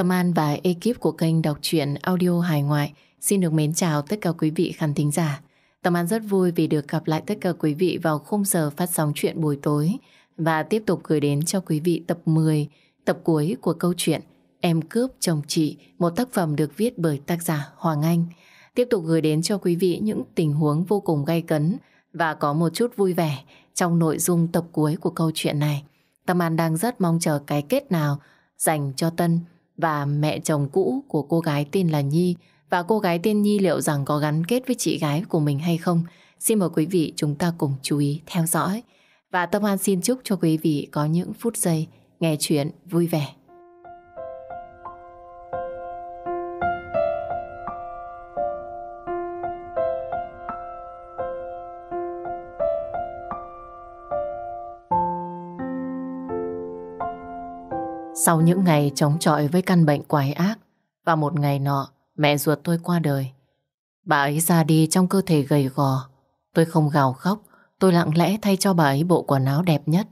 Tâm An và ekip của kênh đọc truyện audio hải ngoại xin được mến chào tất cả quý vị khán thính giả. Tâm An rất vui vì được gặp lại tất cả quý vị vào khung giờ phát sóng chuyện buổi tối và tiếp tục gửi đến cho quý vị tập 10, tập cuối của câu chuyện Em cướp chồng chị, một tác phẩm được viết bởi tác giả Hoàng Anh. Tiếp tục gửi đến cho quý vị những tình huống vô cùng gay cấn và có một chút vui vẻ trong nội dung tập cuối của câu chuyện này. Tâm An đang rất mong chờ cái kết nào dành cho Tân và mẹ chồng cũ của cô gái tên là Nhi và cô gái tên Nhi liệu rằng có gắn kết với chị gái của mình hay không. Xin mời quý vị chúng ta cùng chú ý theo dõi. Và Tâm An xin chúc cho quý vị có những phút giây nghe chuyện vui vẻ. Sau những ngày chống chọi với căn bệnh quái ác và một ngày nọ mẹ ruột tôi qua đời. Bà ấy ra đi trong cơ thể gầy gò. Tôi không gào khóc, tôi lặng lẽ thay cho bà ấy bộ quần áo đẹp nhất.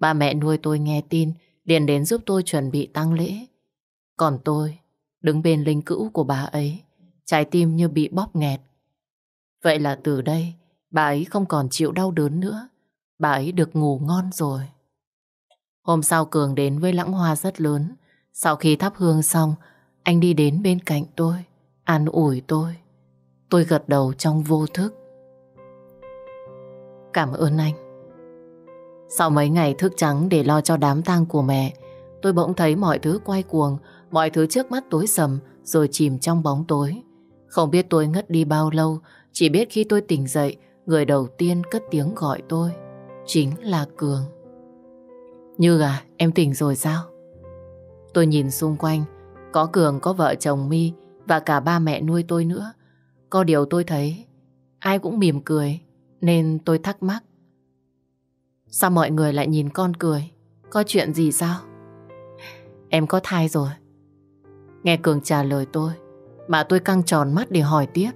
Ba mẹ nuôi tôi nghe tin, liền đến giúp tôi chuẩn bị tang lễ. Còn tôi, đứng bên linh cữu của bà ấy, trái tim như bị bóp nghẹt. Vậy là từ đây, bà ấy không còn chịu đau đớn nữa. Bà ấy được ngủ ngon rồi. Hôm sau Cường đến với lãng hoa rất lớn. Sau khi thắp hương xong, anh đi đến bên cạnh tôi, an ủi tôi. Tôi gật đầu trong vô thức. Cảm ơn anh. Sau mấy ngày thức trắng để lo cho đám tang của mẹ, tôi bỗng thấy mọi thứ quay cuồng, mọi thứ trước mắt tối sầm rồi chìm trong bóng tối. Không biết tôi ngất đi bao lâu, chỉ biết khi tôi tỉnh dậy, người đầu tiên cất tiếng gọi tôi chính là Cường. Như à, em tỉnh rồi sao? Tôi nhìn xung quanh, có Cường, có vợ chồng Mi và cả ba mẹ nuôi tôi nữa. Có điều tôi thấy, ai cũng mỉm cười, nên tôi thắc mắc. Sao mọi người lại nhìn con cười? Có chuyện gì sao? Em có thai rồi. Nghe Cường trả lời tôi, mà tôi căng tròn mắt để hỏi tiếp.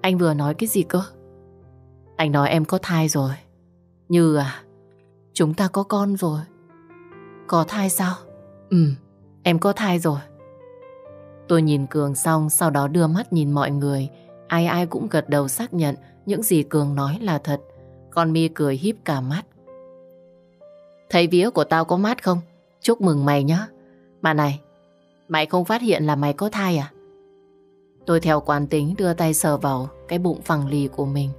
Anh vừa nói cái gì cơ? Anh nói em có thai rồi. Như à, Chúng ta có con rồi Có thai sao Ừ em có thai rồi Tôi nhìn Cường xong Sau đó đưa mắt nhìn mọi người Ai ai cũng gật đầu xác nhận Những gì Cường nói là thật Con mi cười híp cả mắt Thấy vía của tao có mát không Chúc mừng mày nhá Mà này Mày không phát hiện là mày có thai à Tôi theo quán tính đưa tay sờ vào Cái bụng phẳng lì của mình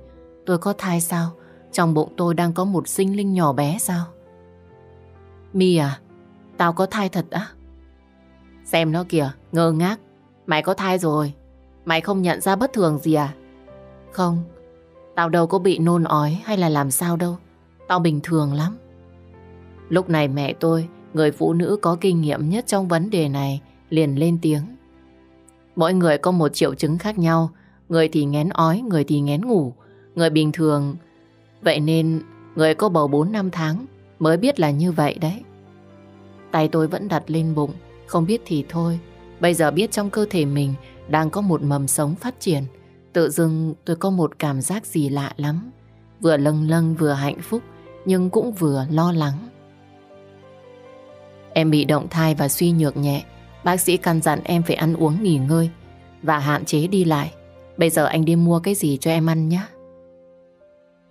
Tôi có thai sao trong bụng tôi đang có một sinh linh nhỏ bé sao? Mi à, tao có thai thật á? Xem nó kìa, ngơ ngác. Mày có thai rồi. Mày không nhận ra bất thường gì à? Không, tao đâu có bị nôn ói hay là làm sao đâu. Tao bình thường lắm. Lúc này mẹ tôi, người phụ nữ có kinh nghiệm nhất trong vấn đề này, liền lên tiếng. Mỗi người có một triệu chứng khác nhau. Người thì ngén ói, người thì ngén ngủ. Người bình thường Vậy nên người có bầu 4 năm tháng mới biết là như vậy đấy. Tay tôi vẫn đặt lên bụng, không biết thì thôi. Bây giờ biết trong cơ thể mình đang có một mầm sống phát triển. Tự dưng tôi có một cảm giác gì lạ lắm. Vừa lâng lâng vừa hạnh phúc, nhưng cũng vừa lo lắng. Em bị động thai và suy nhược nhẹ. Bác sĩ căn dặn em phải ăn uống nghỉ ngơi và hạn chế đi lại. Bây giờ anh đi mua cái gì cho em ăn nhé.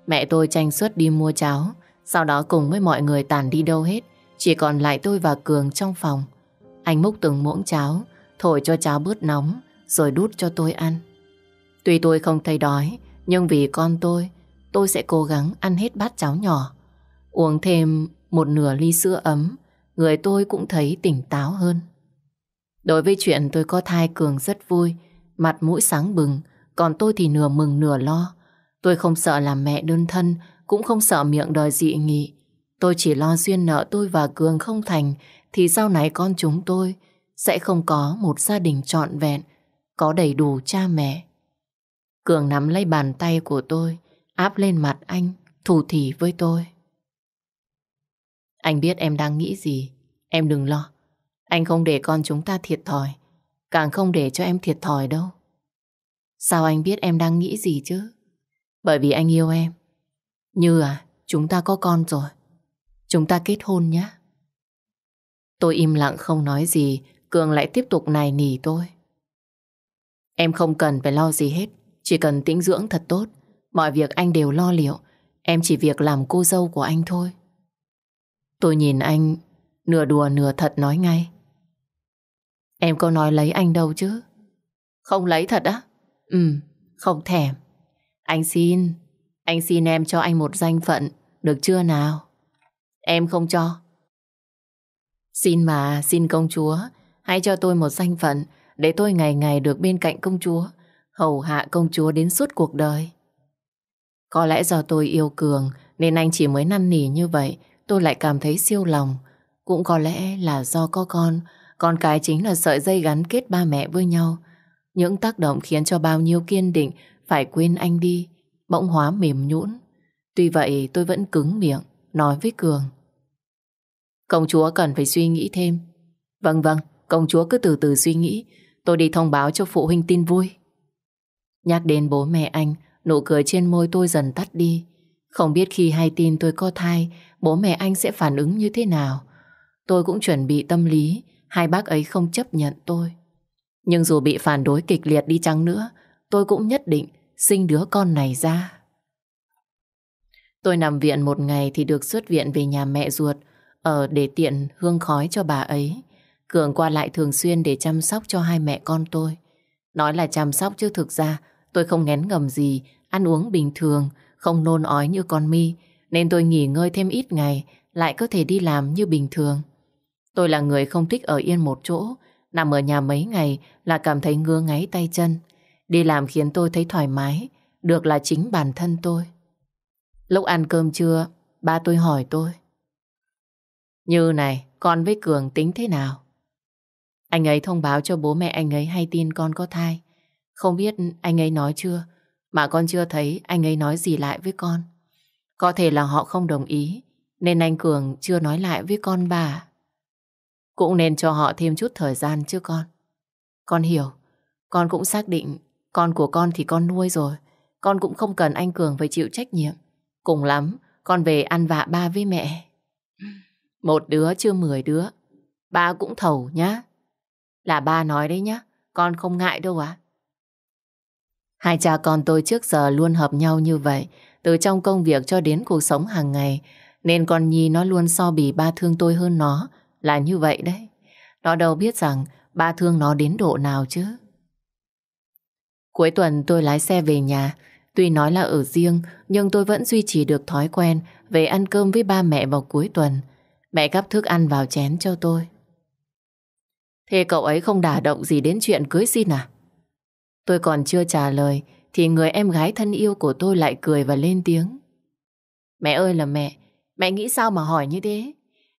Mẹ tôi tranh suất đi mua cháo Sau đó cùng với mọi người tàn đi đâu hết Chỉ còn lại tôi và Cường trong phòng Anh múc từng muỗng cháo Thổi cho cháo bớt nóng Rồi đút cho tôi ăn Tuy tôi không thấy đói Nhưng vì con tôi Tôi sẽ cố gắng ăn hết bát cháo nhỏ Uống thêm một nửa ly sữa ấm Người tôi cũng thấy tỉnh táo hơn Đối với chuyện tôi có thai Cường rất vui Mặt mũi sáng bừng Còn tôi thì nửa mừng nửa lo Tôi không sợ làm mẹ đơn thân, cũng không sợ miệng đòi dị nghị. Tôi chỉ lo duyên nợ tôi và Cường không thành, thì sau này con chúng tôi sẽ không có một gia đình trọn vẹn, có đầy đủ cha mẹ. Cường nắm lấy bàn tay của tôi, áp lên mặt anh, thủ thỉ với tôi. Anh biết em đang nghĩ gì, em đừng lo. Anh không để con chúng ta thiệt thòi, càng không để cho em thiệt thòi đâu. Sao anh biết em đang nghĩ gì chứ? Bởi vì anh yêu em. Như à, chúng ta có con rồi. Chúng ta kết hôn nhé. Tôi im lặng không nói gì, Cường lại tiếp tục nài nỉ tôi. Em không cần phải lo gì hết, chỉ cần tĩnh dưỡng thật tốt. Mọi việc anh đều lo liệu, em chỉ việc làm cô dâu của anh thôi. Tôi nhìn anh, nửa đùa nửa thật nói ngay. Em có nói lấy anh đâu chứ? Không lấy thật á? Ừ, không thèm. Anh xin, anh xin em cho anh một danh phận, được chưa nào? Em không cho. Xin mà, xin công chúa, hãy cho tôi một danh phận để tôi ngày ngày được bên cạnh công chúa, hầu hạ công chúa đến suốt cuộc đời. Có lẽ do tôi yêu Cường nên anh chỉ mới năn nỉ như vậy, tôi lại cảm thấy siêu lòng. Cũng có lẽ là do có con, con cái chính là sợi dây gắn kết ba mẹ với nhau. Những tác động khiến cho bao nhiêu kiên định phải quên anh đi Bỗng hóa mềm nhũn Tuy vậy tôi vẫn cứng miệng Nói với Cường Công chúa cần phải suy nghĩ thêm Vâng vâng Công chúa cứ từ từ suy nghĩ Tôi đi thông báo cho phụ huynh tin vui Nhắc đến bố mẹ anh Nụ cười trên môi tôi dần tắt đi Không biết khi hay tin tôi có thai Bố mẹ anh sẽ phản ứng như thế nào Tôi cũng chuẩn bị tâm lý Hai bác ấy không chấp nhận tôi Nhưng dù bị phản đối kịch liệt đi chăng nữa Tôi cũng nhất định sinh đứa con này ra. Tôi nằm viện một ngày thì được xuất viện về nhà mẹ ruột, ở để tiện hương khói cho bà ấy. Cường qua lại thường xuyên để chăm sóc cho hai mẹ con tôi. Nói là chăm sóc chứ thực ra tôi không ngén ngầm gì, ăn uống bình thường, không nôn ói như con mi, nên tôi nghỉ ngơi thêm ít ngày, lại có thể đi làm như bình thường. Tôi là người không thích ở yên một chỗ, nằm ở nhà mấy ngày là cảm thấy ngứa ngáy tay chân. Đi làm khiến tôi thấy thoải mái, được là chính bản thân tôi. Lúc ăn cơm trưa, ba tôi hỏi tôi. Như này, con với Cường tính thế nào? Anh ấy thông báo cho bố mẹ anh ấy hay tin con có thai. Không biết anh ấy nói chưa, mà con chưa thấy anh ấy nói gì lại với con. Có thể là họ không đồng ý, nên anh Cường chưa nói lại với con bà. Cũng nên cho họ thêm chút thời gian chứ con. Con hiểu, con cũng xác định con của con thì con nuôi rồi. Con cũng không cần anh Cường phải chịu trách nhiệm. Cùng lắm, con về ăn vạ ba với mẹ. Một đứa chưa mười đứa. Ba cũng thầu nhá. Là ba nói đấy nhá. Con không ngại đâu à. Hai cha con tôi trước giờ luôn hợp nhau như vậy. Từ trong công việc cho đến cuộc sống hàng ngày. Nên con Nhi nó luôn so bì ba thương tôi hơn nó. Là như vậy đấy. Nó đâu biết rằng ba thương nó đến độ nào chứ. Cuối tuần tôi lái xe về nhà, tuy nói là ở riêng nhưng tôi vẫn duy trì được thói quen về ăn cơm với ba mẹ vào cuối tuần. Mẹ gắp thức ăn vào chén cho tôi. Thế cậu ấy không đả động gì đến chuyện cưới xin à? Tôi còn chưa trả lời thì người em gái thân yêu của tôi lại cười và lên tiếng. Mẹ ơi là mẹ, mẹ nghĩ sao mà hỏi như thế?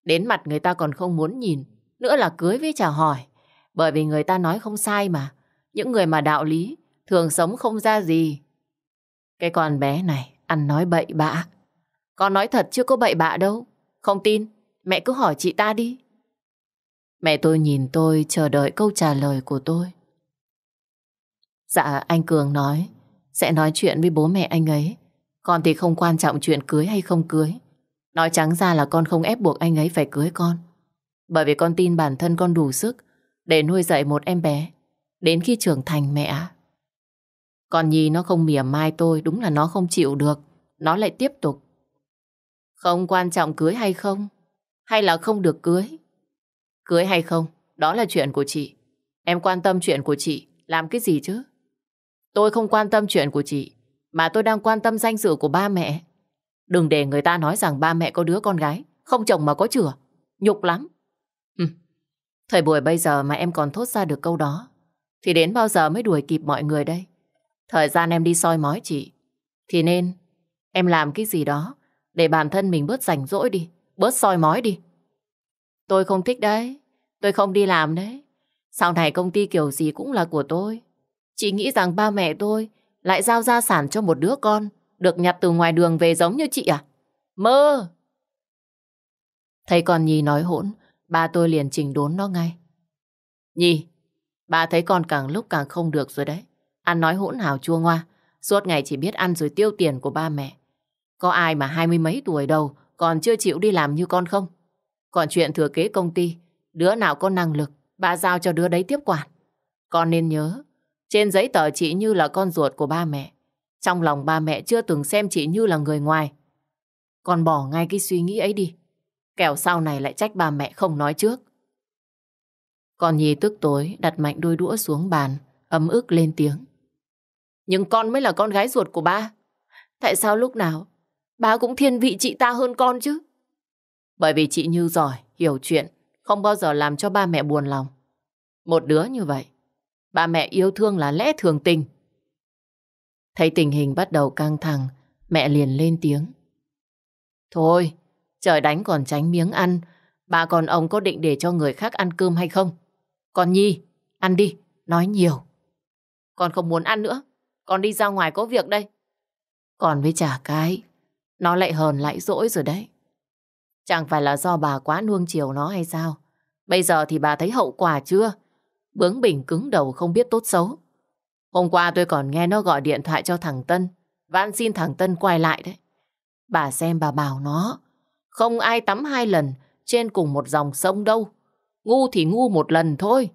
Đến mặt người ta còn không muốn nhìn, nữa là cưới với chào hỏi. Bởi vì người ta nói không sai mà. Những người mà đạo lý thường sống không ra gì. Cái con bé này ăn nói bậy bạ. Con nói thật chưa có bậy bạ đâu. Không tin, mẹ cứ hỏi chị ta đi. Mẹ tôi nhìn tôi chờ đợi câu trả lời của tôi. Dạ, anh Cường nói sẽ nói chuyện với bố mẹ anh ấy. Con thì không quan trọng chuyện cưới hay không cưới. Nói trắng ra là con không ép buộc anh ấy phải cưới con. Bởi vì con tin bản thân con đủ sức để nuôi dạy một em bé. Đến khi trưởng thành mẹ ạ. Còn Nhi nó không mỉa mai tôi, đúng là nó không chịu được. Nó lại tiếp tục. Không quan trọng cưới hay không, hay là không được cưới. Cưới hay không, đó là chuyện của chị. Em quan tâm chuyện của chị, làm cái gì chứ? Tôi không quan tâm chuyện của chị, mà tôi đang quan tâm danh dự của ba mẹ. Đừng để người ta nói rằng ba mẹ có đứa con gái, không chồng mà có chửa. Nhục lắm. Ừ. Thời buổi bây giờ mà em còn thốt ra được câu đó, thì đến bao giờ mới đuổi kịp mọi người đây? Thời gian em đi soi mói chị Thì nên em làm cái gì đó Để bản thân mình bớt rảnh rỗi đi Bớt soi mói đi Tôi không thích đấy Tôi không đi làm đấy Sau này công ty kiểu gì cũng là của tôi Chị nghĩ rằng ba mẹ tôi Lại giao gia sản cho một đứa con Được nhặt từ ngoài đường về giống như chị à Mơ Thấy con Nhi nói hỗn Ba tôi liền chỉnh đốn nó ngay Nhi Ba thấy con càng lúc càng không được rồi đấy Ăn nói hỗn hào chua ngoa, suốt ngày chỉ biết ăn rồi tiêu tiền của ba mẹ. Có ai mà hai mươi mấy tuổi đầu còn chưa chịu đi làm như con không? Còn chuyện thừa kế công ty, đứa nào có năng lực, bà giao cho đứa đấy tiếp quản. Con nên nhớ, trên giấy tờ chị như là con ruột của ba mẹ. Trong lòng ba mẹ chưa từng xem chị như là người ngoài. Con bỏ ngay cái suy nghĩ ấy đi. Kẻo sau này lại trách ba mẹ không nói trước. Con Nhi tức tối đặt mạnh đôi đũa xuống bàn, ấm ức lên tiếng. Nhưng con mới là con gái ruột của ba. Tại sao lúc nào ba cũng thiên vị chị ta hơn con chứ? Bởi vì chị Như giỏi, hiểu chuyện, không bao giờ làm cho ba mẹ buồn lòng. Một đứa như vậy, ba mẹ yêu thương là lẽ thường tình. Thấy tình hình bắt đầu căng thẳng, mẹ liền lên tiếng. Thôi, trời đánh còn tránh miếng ăn, bà còn ông có định để cho người khác ăn cơm hay không? Con Nhi, ăn đi, nói nhiều. Con không muốn ăn nữa, con đi ra ngoài có việc đây. Còn với chả cái, nó lại hờn lại dỗi rồi đấy. Chẳng phải là do bà quá nuông chiều nó hay sao? Bây giờ thì bà thấy hậu quả chưa? Bướng bỉnh cứng đầu không biết tốt xấu. Hôm qua tôi còn nghe nó gọi điện thoại cho thằng Tân. van xin thằng Tân quay lại đấy. Bà xem bà bảo nó. Không ai tắm hai lần trên cùng một dòng sông đâu. Ngu thì ngu một lần thôi.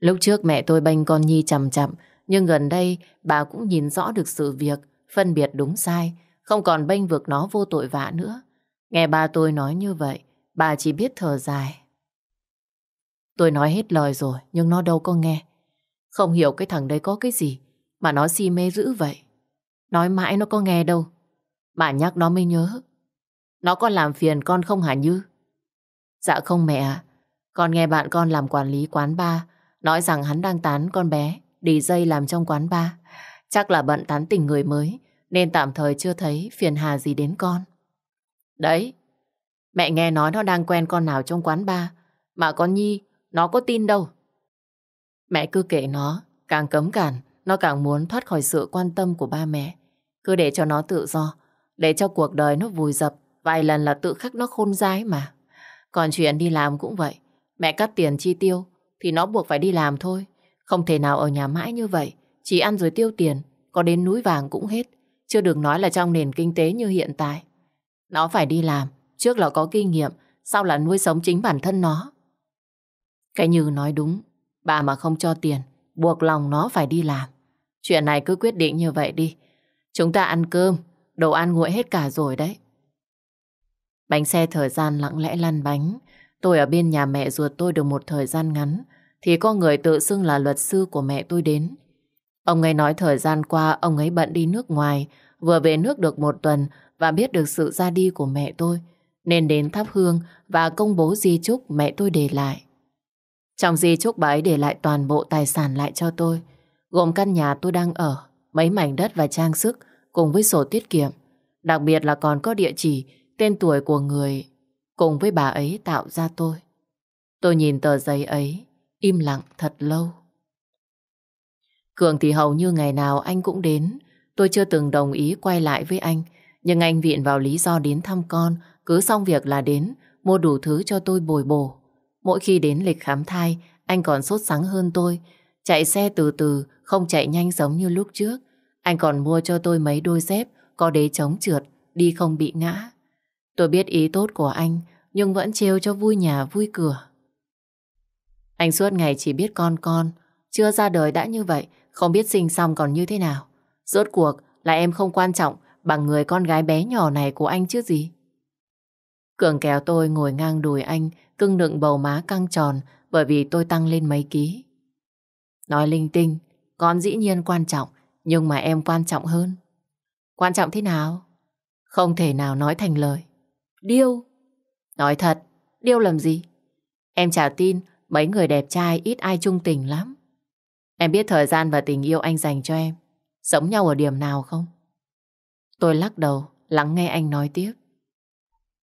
Lúc trước mẹ tôi bênh con Nhi chậm chậm, nhưng gần đây bà cũng nhìn rõ được sự việc, phân biệt đúng sai, không còn bênh vực nó vô tội vạ nữa. Nghe ba tôi nói như vậy, bà chỉ biết thở dài. Tôi nói hết lời rồi, nhưng nó đâu có nghe. Không hiểu cái thằng đấy có cái gì, mà nó si mê dữ vậy. Nói mãi nó có nghe đâu. Bà nhắc nó mới nhớ. Nó có làm phiền con không hả Như? Dạ không mẹ ạ. Con nghe bạn con làm quản lý quán bar, Nói rằng hắn đang tán con bé Đi dây làm trong quán ba, Chắc là bận tán tỉnh người mới Nên tạm thời chưa thấy phiền hà gì đến con Đấy Mẹ nghe nói nó đang quen con nào trong quán ba, Mà con Nhi Nó có tin đâu Mẹ cứ kể nó Càng cấm cản Nó càng muốn thoát khỏi sự quan tâm của ba mẹ Cứ để cho nó tự do Để cho cuộc đời nó vùi dập Vài lần là tự khắc nó khôn dái mà Còn chuyện đi làm cũng vậy Mẹ cắt tiền chi tiêu thì nó buộc phải đi làm thôi. Không thể nào ở nhà mãi như vậy, chỉ ăn rồi tiêu tiền, có đến núi vàng cũng hết. Chưa được nói là trong nền kinh tế như hiện tại. Nó phải đi làm, trước là có kinh nghiệm, sau là nuôi sống chính bản thân nó. Cái Như nói đúng, bà mà không cho tiền, buộc lòng nó phải đi làm. Chuyện này cứ quyết định như vậy đi. Chúng ta ăn cơm, đồ ăn nguội hết cả rồi đấy. Bánh xe thời gian lặng lẽ lăn bánh, Tôi ở bên nhà mẹ ruột tôi được một thời gian ngắn thì có người tự xưng là luật sư của mẹ tôi đến. Ông ấy nói thời gian qua ông ấy bận đi nước ngoài, vừa về nước được một tuần và biết được sự ra đi của mẹ tôi, nên đến thắp hương và công bố di chúc mẹ tôi để lại. Trong di chúc bà ấy để lại toàn bộ tài sản lại cho tôi, gồm căn nhà tôi đang ở, mấy mảnh đất và trang sức cùng với sổ tiết kiệm, đặc biệt là còn có địa chỉ, tên tuổi của người cùng với bà ấy tạo ra tôi. Tôi nhìn tờ giấy ấy, im lặng thật lâu. Cường thì hầu như ngày nào anh cũng đến, tôi chưa từng đồng ý quay lại với anh, nhưng anh viện vào lý do đến thăm con, cứ xong việc là đến, mua đủ thứ cho tôi bồi bổ. Mỗi khi đến lịch khám thai, anh còn sốt sắng hơn tôi, chạy xe từ từ, không chạy nhanh giống như lúc trước. Anh còn mua cho tôi mấy đôi dép có đế chống trượt, đi không bị ngã. Tôi biết ý tốt của anh, nhưng vẫn trêu cho vui nhà vui cửa. Anh suốt ngày chỉ biết con con, chưa ra đời đã như vậy, không biết sinh xong còn như thế nào. Rốt cuộc là em không quan trọng bằng người con gái bé nhỏ này của anh chứ gì. Cường kéo tôi ngồi ngang đùi anh, cưng nựng bầu má căng tròn bởi vì tôi tăng lên mấy ký. Nói linh tinh, con dĩ nhiên quan trọng, nhưng mà em quan trọng hơn. Quan trọng thế nào? Không thể nào nói thành lời. Điêu? Nói thật, điêu làm gì? Em chả tin mấy người đẹp trai ít ai trung tình lắm. Em biết thời gian và tình yêu anh dành cho em giống nhau ở điểm nào không? Tôi lắc đầu, lắng nghe anh nói tiếp.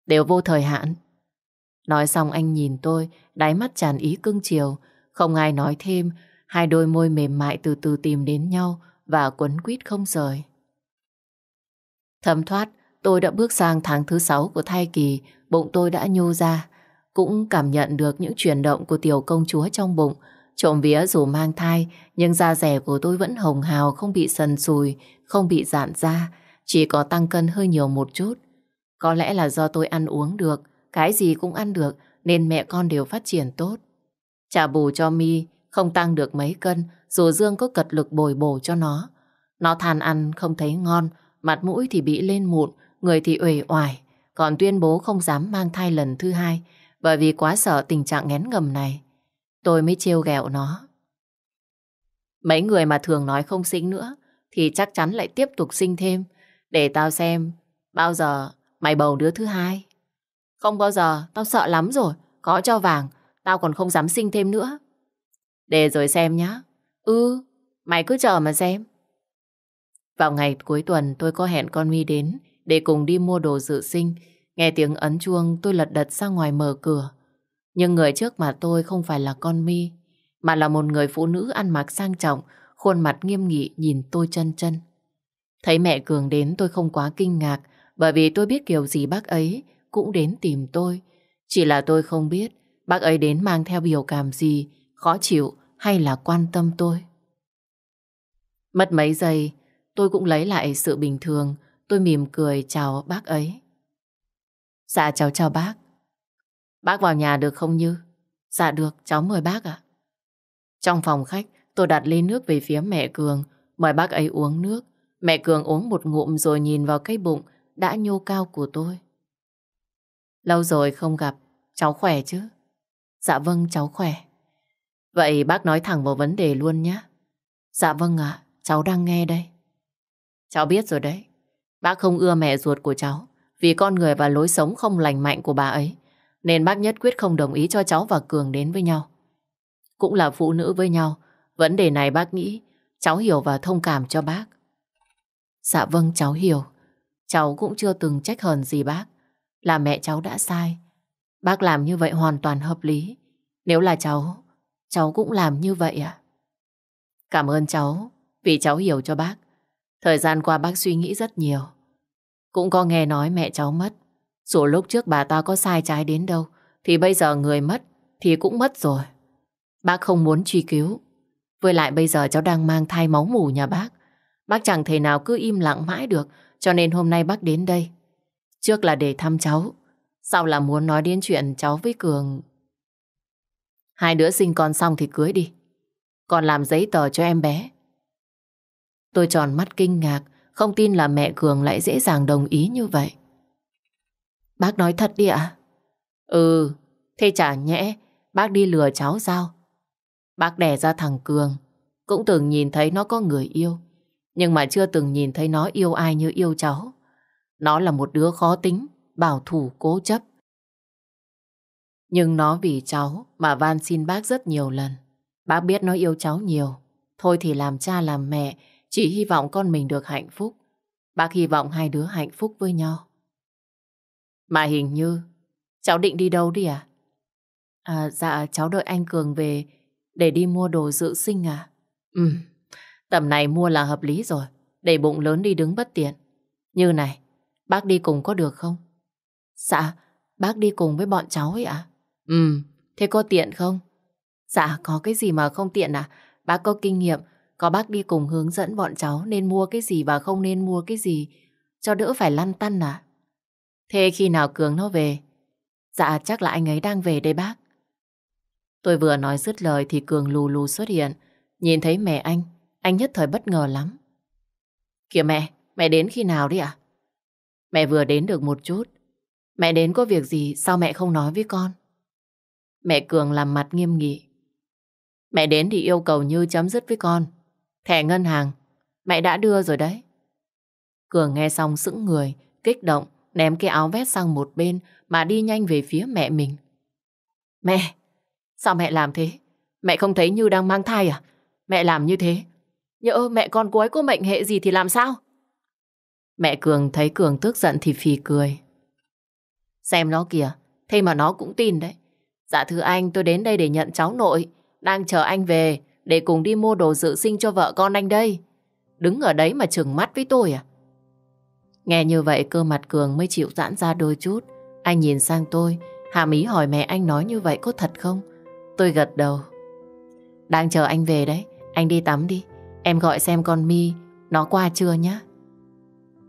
Đều vô thời hạn. Nói xong anh nhìn tôi, đáy mắt tràn ý cưng chiều, không ai nói thêm, hai đôi môi mềm mại từ từ tìm đến nhau và quấn quýt không rời. Thấm thoát, Tôi đã bước sang tháng thứ 6 của thai kỳ, bụng tôi đã nhô ra. Cũng cảm nhận được những chuyển động của tiểu công chúa trong bụng. Trộm vía dù mang thai, nhưng da rẻ của tôi vẫn hồng hào, không bị sần sùi, không bị giãn da, chỉ có tăng cân hơi nhiều một chút. Có lẽ là do tôi ăn uống được, cái gì cũng ăn được, nên mẹ con đều phát triển tốt. Trả bù cho mi không tăng được mấy cân, dù Dương có cật lực bồi bổ cho nó. Nó than ăn không thấy ngon, mặt mũi thì bị lên mụn, người thì uể oải, còn tuyên bố không dám mang thai lần thứ hai bởi vì quá sợ tình trạng ngén ngầm này. Tôi mới trêu ghẹo nó. Mấy người mà thường nói không sinh nữa thì chắc chắn lại tiếp tục sinh thêm để tao xem bao giờ mày bầu đứa thứ hai. Không bao giờ, tao sợ lắm rồi, có cho vàng, tao còn không dám sinh thêm nữa. Để rồi xem nhá. Ừ, mày cứ chờ mà xem. Vào ngày cuối tuần tôi có hẹn con My đến để cùng đi mua đồ dự sinh. Nghe tiếng ấn chuông tôi lật đật ra ngoài mở cửa. Nhưng người trước mặt tôi không phải là con mi, mà là một người phụ nữ ăn mặc sang trọng, khuôn mặt nghiêm nghị nhìn tôi chân chân. Thấy mẹ Cường đến tôi không quá kinh ngạc, bởi vì tôi biết kiểu gì bác ấy cũng đến tìm tôi. Chỉ là tôi không biết bác ấy đến mang theo biểu cảm gì, khó chịu hay là quan tâm tôi. Mất mấy giây, tôi cũng lấy lại sự bình thường, Tôi mỉm cười chào bác ấy. Dạ cháu chào bác. Bác vào nhà được không Như? Dạ được, cháu mời bác ạ. Trong phòng khách, tôi đặt ly nước về phía mẹ Cường, mời bác ấy uống nước. Mẹ Cường uống một ngụm rồi nhìn vào cái bụng đã nhô cao của tôi. Lâu rồi không gặp, cháu khỏe chứ? Dạ vâng, cháu khỏe. Vậy bác nói thẳng vào vấn đề luôn nhé. Dạ vâng ạ, cháu đang nghe đây. Cháu biết rồi đấy, Bác không ưa mẹ ruột của cháu vì con người và lối sống không lành mạnh của bà ấy. Nên bác nhất quyết không đồng ý cho cháu và Cường đến với nhau. Cũng là phụ nữ với nhau. Vấn đề này bác nghĩ cháu hiểu và thông cảm cho bác. Dạ vâng cháu hiểu. Cháu cũng chưa từng trách hờn gì bác. Là mẹ cháu đã sai. Bác làm như vậy hoàn toàn hợp lý. Nếu là cháu, cháu cũng làm như vậy ạ. À? Cảm ơn cháu vì cháu hiểu cho bác. Thời gian qua bác suy nghĩ rất nhiều. Cũng có nghe nói mẹ cháu mất. Dù lúc trước bà ta có sai trái đến đâu, thì bây giờ người mất thì cũng mất rồi. Bác không muốn truy cứu. Với lại bây giờ cháu đang mang thai máu mù nhà bác. Bác chẳng thể nào cứ im lặng mãi được, cho nên hôm nay bác đến đây. Trước là để thăm cháu, sau là muốn nói đến chuyện cháu với Cường. Hai đứa sinh con xong thì cưới đi. Còn làm giấy tờ cho em bé, Tôi tròn mắt kinh ngạc, không tin là mẹ Cường lại dễ dàng đồng ý như vậy. Bác nói thật đi ạ? Ừ, thế chả nhẽ bác đi lừa cháu sao? Bác đẻ ra thằng Cường, cũng từng nhìn thấy nó có người yêu, nhưng mà chưa từng nhìn thấy nó yêu ai như yêu cháu. Nó là một đứa khó tính, bảo thủ cố chấp. Nhưng nó vì cháu mà van xin bác rất nhiều lần. Bác biết nó yêu cháu nhiều. Thôi thì làm cha làm mẹ, chỉ hy vọng con mình được hạnh phúc. Bác hy vọng hai đứa hạnh phúc với nhau. Mà hình như cháu định đi đâu đi à? À dạ cháu đợi anh Cường về để đi mua đồ dự sinh à? Ừ, tầm này mua là hợp lý rồi. Để bụng lớn đi đứng bất tiện. Như này, bác đi cùng có được không? Dạ, bác đi cùng với bọn cháu ấy ạ. À? Ừ, thế có tiện không? Dạ, có cái gì mà không tiện à? Bác có kinh nghiệm, có bác đi cùng hướng dẫn bọn cháu nên mua cái gì và không nên mua cái gì cho đỡ phải lăn tăn à. Thế khi nào Cường nó về? Dạ chắc là anh ấy đang về đây bác. Tôi vừa nói dứt lời thì Cường lù lù xuất hiện. Nhìn thấy mẹ anh, anh nhất thời bất ngờ lắm. Kìa mẹ, mẹ đến khi nào đấy ạ? Mẹ vừa đến được một chút. Mẹ đến có việc gì sao mẹ không nói với con? Mẹ Cường làm mặt nghiêm nghị. Mẹ đến thì yêu cầu Như chấm dứt với con Thẻ ngân hàng, mẹ đã đưa rồi đấy. Cường nghe xong sững người, kích động, ném cái áo vest sang một bên mà đi nhanh về phía mẹ mình. Mẹ, sao mẹ làm thế? Mẹ không thấy Như đang mang thai à? Mẹ làm như thế. Nhỡ mẹ con cô ấy có mệnh hệ gì thì làm sao? Mẹ Cường thấy Cường tức giận thì phì cười. Xem nó kìa, thế mà nó cũng tin đấy. Dạ thưa anh, tôi đến đây để nhận cháu nội. Đang chờ anh về, để cùng đi mua đồ dự sinh cho vợ con anh đây. Đứng ở đấy mà chừng mắt với tôi à? Nghe như vậy cơ mặt Cường mới chịu giãn ra đôi chút. Anh nhìn sang tôi, hàm ý hỏi mẹ anh nói như vậy có thật không? Tôi gật đầu. Đang chờ anh về đấy, anh đi tắm đi. Em gọi xem con mi nó qua chưa nhá.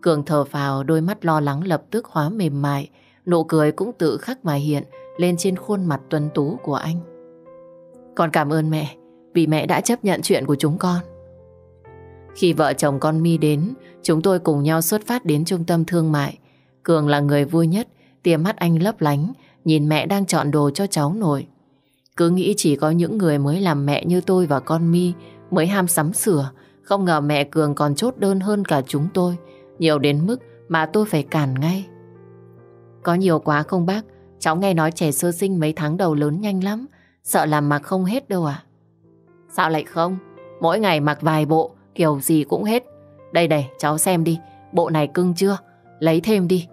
Cường thở vào đôi mắt lo lắng lập tức hóa mềm mại, nụ cười cũng tự khắc mà hiện lên trên khuôn mặt tuấn tú của anh. Còn cảm ơn mẹ, vì mẹ đã chấp nhận chuyện của chúng con. Khi vợ chồng con Mi đến, chúng tôi cùng nhau xuất phát đến trung tâm thương mại. Cường là người vui nhất, tia mắt anh lấp lánh, nhìn mẹ đang chọn đồ cho cháu nội. Cứ nghĩ chỉ có những người mới làm mẹ như tôi và con Mi mới ham sắm sửa, không ngờ mẹ Cường còn chốt đơn hơn cả chúng tôi, nhiều đến mức mà tôi phải cản ngay. Có nhiều quá không bác? Cháu nghe nói trẻ sơ sinh mấy tháng đầu lớn nhanh lắm, sợ làm mà không hết đâu ạ. Sao lại không? Mỗi ngày mặc vài bộ, kiểu gì cũng hết. Đây đây, cháu xem đi, bộ này cưng chưa? Lấy thêm đi.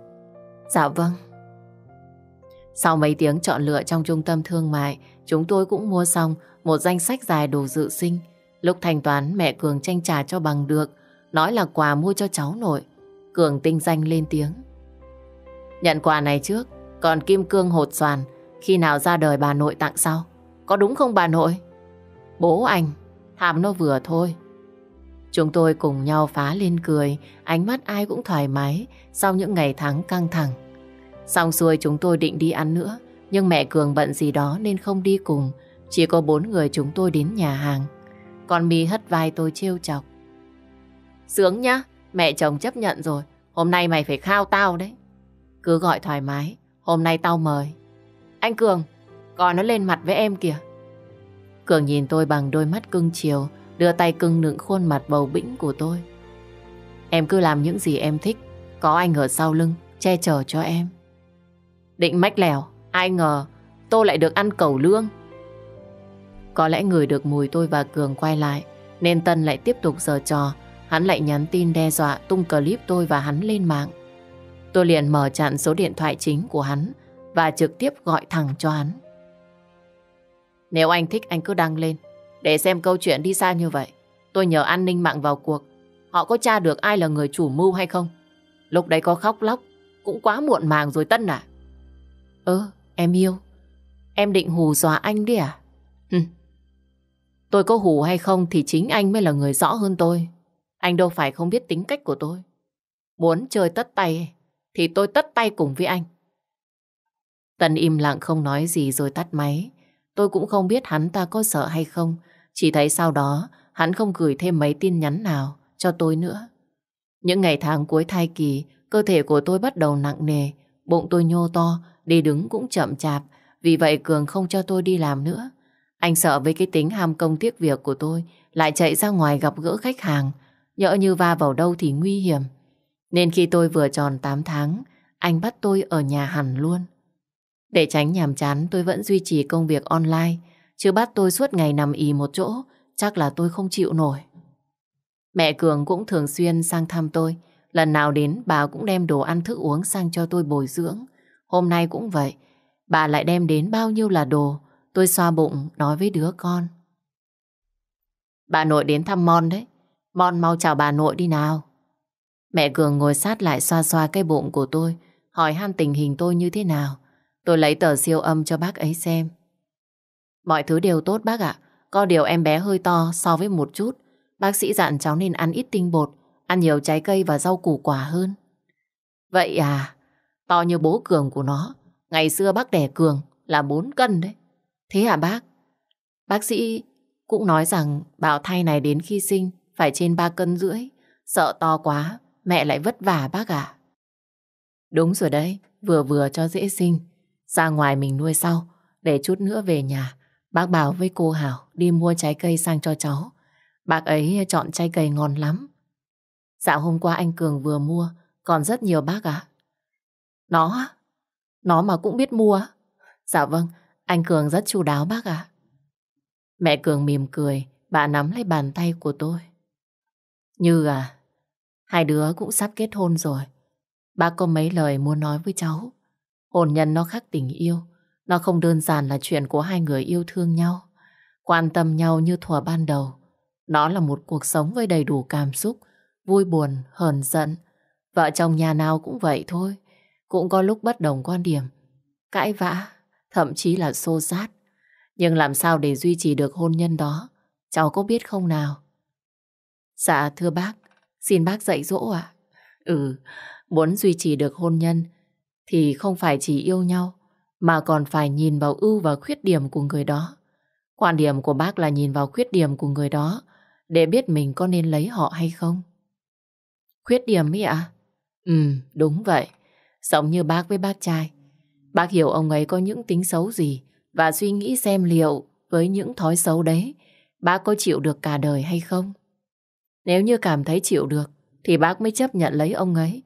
Dạ vâng. Sau mấy tiếng chọn lựa trong trung tâm thương mại, chúng tôi cũng mua xong một danh sách dài đồ dự sinh. Lúc thanh toán, mẹ Cường tranh trả cho bằng được, nói là quà mua cho cháu nội. Cường tinh danh lên tiếng. Nhận quà này trước, còn kim cương hột xoàn, khi nào ra đời bà nội tặng sau? Có đúng không bà nội? Bố anh, hàm nó vừa thôi. Chúng tôi cùng nhau phá lên cười, ánh mắt ai cũng thoải mái sau những ngày tháng căng thẳng. Xong xuôi chúng tôi định đi ăn nữa, nhưng mẹ Cường bận gì đó nên không đi cùng, chỉ có bốn người chúng tôi đến nhà hàng. Còn mi hất vai tôi trêu chọc. Sướng nhá, mẹ chồng chấp nhận rồi, hôm nay mày phải khao tao đấy. Cứ gọi thoải mái, hôm nay tao mời. Anh Cường, gọi nó lên mặt với em kìa. Cường nhìn tôi bằng đôi mắt cưng chiều, đưa tay cưng nựng khuôn mặt bầu bĩnh của tôi. Em cứ làm những gì em thích, có anh ở sau lưng, che chở cho em. Định mách lẻo, ai ngờ tôi lại được ăn cẩu lương. Có lẽ người được mùi tôi và Cường quay lại, nên Tân lại tiếp tục giở trò. Hắn lại nhắn tin đe dọa tung clip tôi và hắn lên mạng. Tôi liền mở chặn số điện thoại chính của hắn và trực tiếp gọi thẳng cho hắn. Nếu anh thích anh cứ đăng lên Để xem câu chuyện đi xa như vậy Tôi nhờ an ninh mạng vào cuộc Họ có tra được ai là người chủ mưu hay không Lúc đấy có khóc lóc Cũng quá muộn màng rồi Tân à Ơ em yêu Em định hù dọa anh đi à Tôi có hù hay không Thì chính anh mới là người rõ hơn tôi Anh đâu phải không biết tính cách của tôi Muốn chơi tất tay Thì tôi tất tay cùng với anh Tân im lặng không nói gì rồi tắt máy Tôi cũng không biết hắn ta có sợ hay không, chỉ thấy sau đó hắn không gửi thêm mấy tin nhắn nào cho tôi nữa. Những ngày tháng cuối thai kỳ, cơ thể của tôi bắt đầu nặng nề, bụng tôi nhô to, đi đứng cũng chậm chạp, vì vậy Cường không cho tôi đi làm nữa. Anh sợ với cái tính ham công tiếc việc của tôi, lại chạy ra ngoài gặp gỡ khách hàng, nhỡ như va vào đâu thì nguy hiểm. Nên khi tôi vừa tròn 8 tháng, anh bắt tôi ở nhà hẳn luôn. Để tránh nhàm chán tôi vẫn duy trì công việc online Chứ bắt tôi suốt ngày nằm ì một chỗ Chắc là tôi không chịu nổi Mẹ Cường cũng thường xuyên sang thăm tôi Lần nào đến bà cũng đem đồ ăn thức uống sang cho tôi bồi dưỡng Hôm nay cũng vậy Bà lại đem đến bao nhiêu là đồ Tôi xoa bụng nói với đứa con Bà nội đến thăm Mon đấy Mon mau chào bà nội đi nào Mẹ Cường ngồi sát lại xoa xoa cái bụng của tôi Hỏi han tình hình tôi như thế nào Tôi lấy tờ siêu âm cho bác ấy xem. Mọi thứ đều tốt bác ạ. Có điều em bé hơi to so với một chút. Bác sĩ dặn cháu nên ăn ít tinh bột, ăn nhiều trái cây và rau củ quả hơn. Vậy à, to như bố Cường của nó. Ngày xưa bác đẻ Cường là 4 cân đấy. Thế hả bác? Bác sĩ cũng nói rằng bào thai này đến khi sinh phải trên 3 cân rưỡi. Sợ to quá, mẹ lại vất vả bác ạ. Đúng rồi đấy, vừa vừa cho dễ sinh. Ra ngoài mình nuôi sau, để chút nữa về nhà. Bác bảo với cô Hảo đi mua trái cây sang cho cháu. Bác ấy chọn trái cây ngon lắm. dạo hôm qua anh Cường vừa mua, còn rất nhiều bác ạ. À? Nó Nó mà cũng biết mua Dạ vâng, anh Cường rất chu đáo bác ạ. Mẹ Cường mỉm cười, bà nắm lấy bàn tay của tôi. Như à, hai đứa cũng sắp kết hôn rồi. Bác có mấy lời muốn nói với cháu. Hôn nhân nó khác tình yêu. Nó không đơn giản là chuyện của hai người yêu thương nhau. Quan tâm nhau như thuở ban đầu. Nó là một cuộc sống với đầy đủ cảm xúc, vui buồn, hờn giận. Vợ chồng nhà nào cũng vậy thôi. Cũng có lúc bất đồng quan điểm. Cãi vã, thậm chí là xô xát. Nhưng làm sao để duy trì được hôn nhân đó? Cháu có biết không nào? Dạ thưa bác, xin bác dạy dỗ ạ. Ừ, muốn duy trì được hôn nhân thì không phải chỉ yêu nhau mà còn phải nhìn vào ưu và khuyết điểm của người đó. Quan điểm của bác là nhìn vào khuyết điểm của người đó để biết mình có nên lấy họ hay không. Khuyết điểm ấy ạ? À? Ừ, đúng vậy. Giống như bác với bác trai. Bác hiểu ông ấy có những tính xấu gì và suy nghĩ xem liệu với những thói xấu đấy bác có chịu được cả đời hay không. Nếu như cảm thấy chịu được thì bác mới chấp nhận lấy ông ấy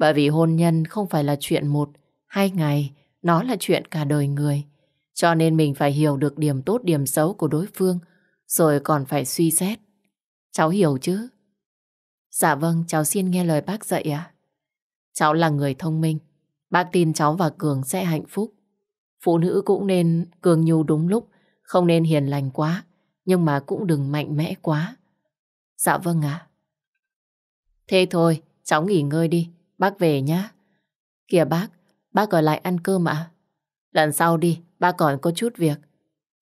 bởi vì hôn nhân không phải là chuyện một, hai ngày, nó là chuyện cả đời người. Cho nên mình phải hiểu được điểm tốt, điểm xấu của đối phương, rồi còn phải suy xét. Cháu hiểu chứ? Dạ vâng, cháu xin nghe lời bác dạy ạ. À? Cháu là người thông minh, bác tin cháu và Cường sẽ hạnh phúc. Phụ nữ cũng nên cường nhu đúng lúc, không nên hiền lành quá, nhưng mà cũng đừng mạnh mẽ quá. Dạ vâng ạ. Thế thôi, cháu nghỉ ngơi đi, Bác về nhá. Kìa bác, bác ở lại ăn cơm ạ. Lần sau đi, bác còn có chút việc.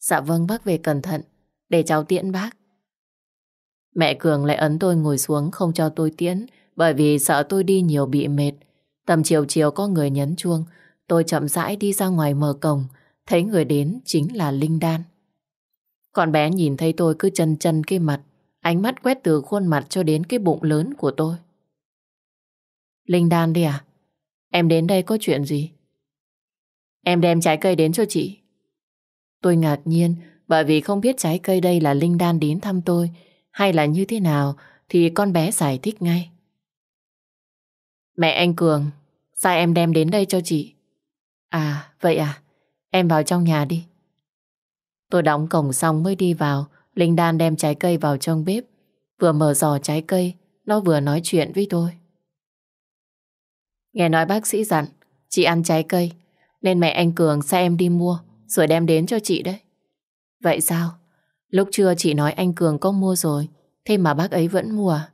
Dạ vâng, bác về cẩn thận, để cháu tiễn bác. Mẹ Cường lại ấn tôi ngồi xuống không cho tôi tiễn, bởi vì sợ tôi đi nhiều bị mệt. Tầm chiều chiều có người nhấn chuông, tôi chậm rãi đi ra ngoài mở cổng, thấy người đến chính là Linh Đan. Con bé nhìn thấy tôi cứ chân chân cái mặt, ánh mắt quét từ khuôn mặt cho đến cái bụng lớn của tôi. Linh Đan đi à? Em đến đây có chuyện gì? Em đem trái cây đến cho chị. Tôi ngạc nhiên bởi vì không biết trái cây đây là Linh Đan đến thăm tôi hay là như thế nào thì con bé giải thích ngay. Mẹ anh Cường, sao em đem đến đây cho chị? À, vậy à, em vào trong nhà đi. Tôi đóng cổng xong mới đi vào, Linh Đan đem trái cây vào trong bếp. Vừa mở giò trái cây, nó vừa nói chuyện với tôi. Nghe nói bác sĩ dặn Chị ăn trái cây Nên mẹ anh Cường sai em đi mua Rồi đem đến cho chị đấy Vậy sao? Lúc trưa chị nói anh Cường có mua rồi Thế mà bác ấy vẫn mua à?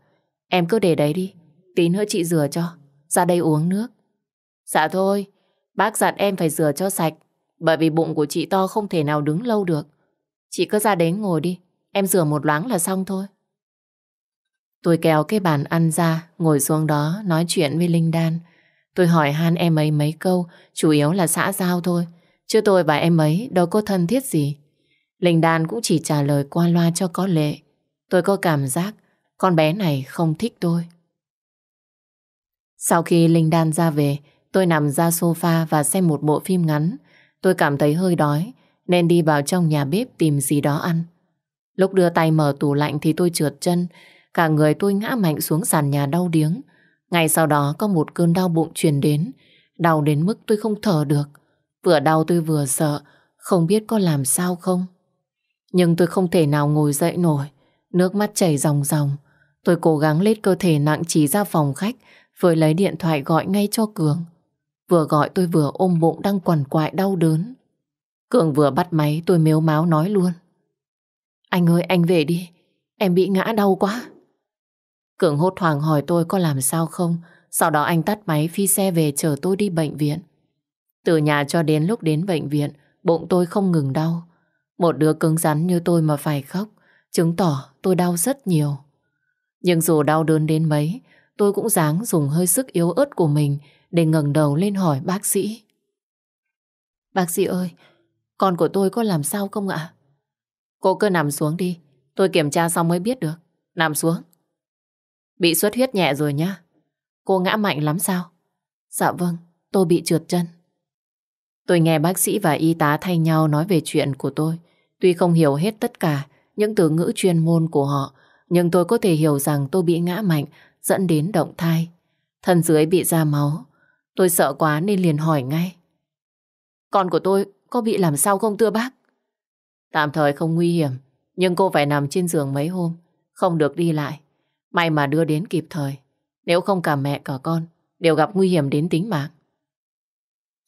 Em cứ để đấy đi Tí nữa chị rửa cho Ra đây uống nước Dạ thôi Bác dặn em phải rửa cho sạch Bởi vì bụng của chị to không thể nào đứng lâu được Chị cứ ra đấy ngồi đi Em rửa một loáng là xong thôi Tôi kéo cái bàn ăn ra Ngồi xuống đó nói chuyện với Linh Đan Tôi hỏi han em ấy mấy câu, chủ yếu là xã giao thôi. Chứ tôi và em ấy đâu có thân thiết gì. Linh Đan cũng chỉ trả lời qua loa cho có lệ. Tôi có cảm giác con bé này không thích tôi. Sau khi Linh Đan ra về, tôi nằm ra sofa và xem một bộ phim ngắn. Tôi cảm thấy hơi đói, nên đi vào trong nhà bếp tìm gì đó ăn. Lúc đưa tay mở tủ lạnh thì tôi trượt chân, cả người tôi ngã mạnh xuống sàn nhà đau điếng. Ngay sau đó có một cơn đau bụng truyền đến, đau đến mức tôi không thở được. Vừa đau tôi vừa sợ, không biết có làm sao không. Nhưng tôi không thể nào ngồi dậy nổi, nước mắt chảy ròng ròng. Tôi cố gắng lết cơ thể nặng chỉ ra phòng khách, vừa lấy điện thoại gọi ngay cho Cường. Vừa gọi tôi vừa ôm bụng đang quằn quại đau đớn. Cường vừa bắt máy tôi mếu máo nói luôn. Anh ơi anh về đi, em bị ngã đau quá. Cường hốt hoảng hỏi tôi có làm sao không. Sau đó anh tắt máy phi xe về chờ tôi đi bệnh viện. Từ nhà cho đến lúc đến bệnh viện, bụng tôi không ngừng đau. Một đứa cứng rắn như tôi mà phải khóc, chứng tỏ tôi đau rất nhiều. Nhưng dù đau đớn đến mấy, tôi cũng dáng dùng hơi sức yếu ớt của mình để ngẩng đầu lên hỏi bác sĩ. Bác sĩ ơi, con của tôi có làm sao không ạ? Cô cứ nằm xuống đi, tôi kiểm tra xong mới biết được. Nằm xuống. Bị xuất huyết nhẹ rồi nhá. Cô ngã mạnh lắm sao? Dạ vâng, tôi bị trượt chân. Tôi nghe bác sĩ và y tá thay nhau nói về chuyện của tôi. Tuy không hiểu hết tất cả những từ ngữ chuyên môn của họ, nhưng tôi có thể hiểu rằng tôi bị ngã mạnh dẫn đến động thai. Thân dưới bị ra máu. Tôi sợ quá nên liền hỏi ngay. Con của tôi có bị làm sao không thưa bác? Tạm thời không nguy hiểm, nhưng cô phải nằm trên giường mấy hôm, không được đi lại. May mà đưa đến kịp thời. Nếu không cả mẹ cả con đều gặp nguy hiểm đến tính mạng.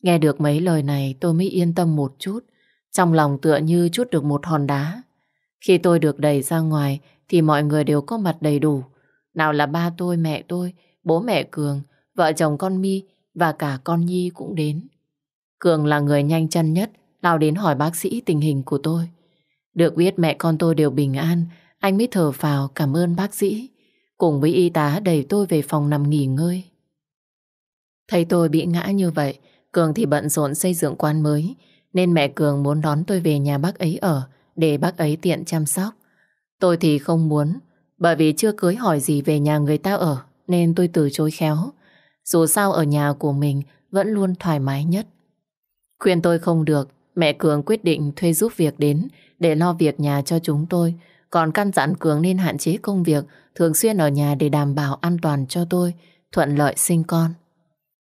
Nghe được mấy lời này tôi mới yên tâm một chút. Trong lòng tựa như chút được một hòn đá. Khi tôi được đẩy ra ngoài thì mọi người đều có mặt đầy đủ. Nào là ba tôi, mẹ tôi, bố mẹ Cường, vợ chồng con Mi và cả con Nhi cũng đến. Cường là người nhanh chân nhất, lao đến hỏi bác sĩ tình hình của tôi. Được biết mẹ con tôi đều bình an, anh mới thở phào cảm ơn bác sĩ cùng với y tá đẩy tôi về phòng nằm nghỉ ngơi. Thấy tôi bị ngã như vậy, Cường thì bận rộn xây dựng quán mới, nên mẹ Cường muốn đón tôi về nhà bác ấy ở để bác ấy tiện chăm sóc. Tôi thì không muốn, bởi vì chưa cưới hỏi gì về nhà người ta ở, nên tôi từ chối khéo. Dù sao ở nhà của mình vẫn luôn thoải mái nhất. Khuyên tôi không được, mẹ Cường quyết định thuê giúp việc đến để lo việc nhà cho chúng tôi, còn căn dặn Cường nên hạn chế công việc thường xuyên ở nhà để đảm bảo an toàn cho tôi, thuận lợi sinh con.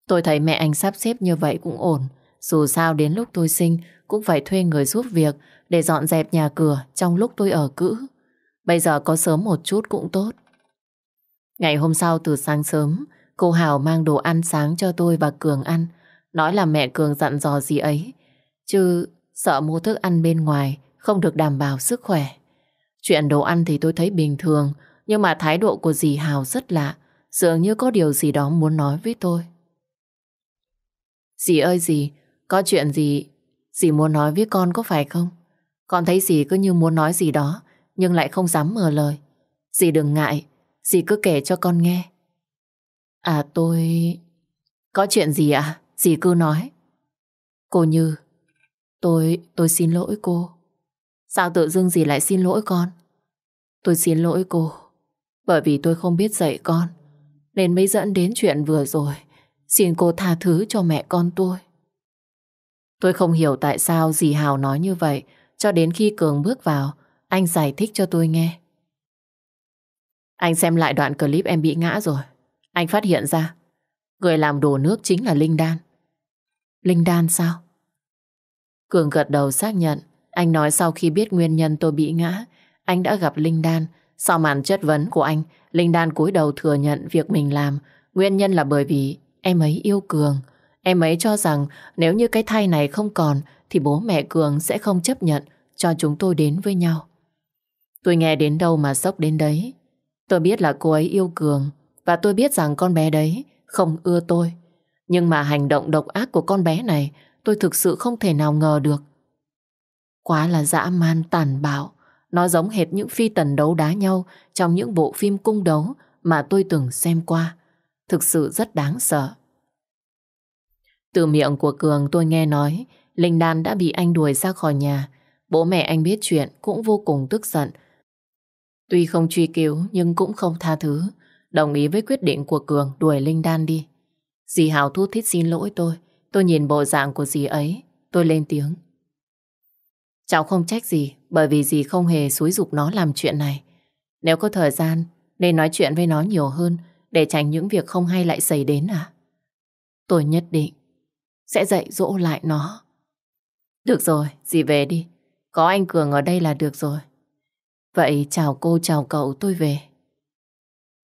Tôi thấy mẹ anh sắp xếp như vậy cũng ổn, dù sao đến lúc tôi sinh cũng phải thuê người giúp việc để dọn dẹp nhà cửa trong lúc tôi ở cữ. Bây giờ có sớm một chút cũng tốt. Ngày hôm sau từ sáng sớm, cô Hảo mang đồ ăn sáng cho tôi và Cường ăn, nói là mẹ Cường dặn dò gì ấy, chứ sợ mua thức ăn bên ngoài không được đảm bảo sức khỏe. Chuyện đồ ăn thì tôi thấy bình thường, nhưng mà thái độ của dì Hào rất lạ, dường như có điều gì đó muốn nói với tôi. Dì ơi dì, có chuyện gì dì muốn nói với con có phải không? Con thấy dì cứ như muốn nói gì đó, nhưng lại không dám mở lời. Dì đừng ngại, dì cứ kể cho con nghe. À tôi... Có chuyện gì ạ? À? Dì cứ nói. Cô Như, tôi... tôi xin lỗi cô. Sao tự dưng dì lại xin lỗi con? Tôi xin lỗi cô. Bởi vì tôi không biết dạy con Nên mới dẫn đến chuyện vừa rồi Xin cô tha thứ cho mẹ con tôi Tôi không hiểu tại sao dì Hào nói như vậy Cho đến khi Cường bước vào Anh giải thích cho tôi nghe Anh xem lại đoạn clip em bị ngã rồi Anh phát hiện ra Người làm đổ nước chính là Linh Đan Linh Đan sao? Cường gật đầu xác nhận Anh nói sau khi biết nguyên nhân tôi bị ngã Anh đã gặp Linh Đan sau màn chất vấn của anh, Linh Đan cúi đầu thừa nhận việc mình làm. Nguyên nhân là bởi vì em ấy yêu Cường. Em ấy cho rằng nếu như cái thai này không còn thì bố mẹ Cường sẽ không chấp nhận cho chúng tôi đến với nhau. Tôi nghe đến đâu mà sốc đến đấy. Tôi biết là cô ấy yêu Cường và tôi biết rằng con bé đấy không ưa tôi. Nhưng mà hành động độc ác của con bé này tôi thực sự không thể nào ngờ được. Quá là dã man tàn bạo nó giống hệt những phi tần đấu đá nhau trong những bộ phim cung đấu mà tôi từng xem qua. Thực sự rất đáng sợ. Từ miệng của Cường tôi nghe nói Linh Đan đã bị anh đuổi ra khỏi nhà. Bố mẹ anh biết chuyện cũng vô cùng tức giận. Tuy không truy cứu nhưng cũng không tha thứ. Đồng ý với quyết định của Cường đuổi Linh Đan đi. Dì Hảo thu thít xin lỗi tôi. Tôi nhìn bộ dạng của dì ấy. Tôi lên tiếng. Cháu không trách gì. Bởi vì dì không hề xúi dục nó làm chuyện này. Nếu có thời gian, nên nói chuyện với nó nhiều hơn để tránh những việc không hay lại xảy đến à? Tôi nhất định sẽ dạy dỗ lại nó. Được rồi, dì về đi. Có anh Cường ở đây là được rồi. Vậy chào cô chào cậu tôi về.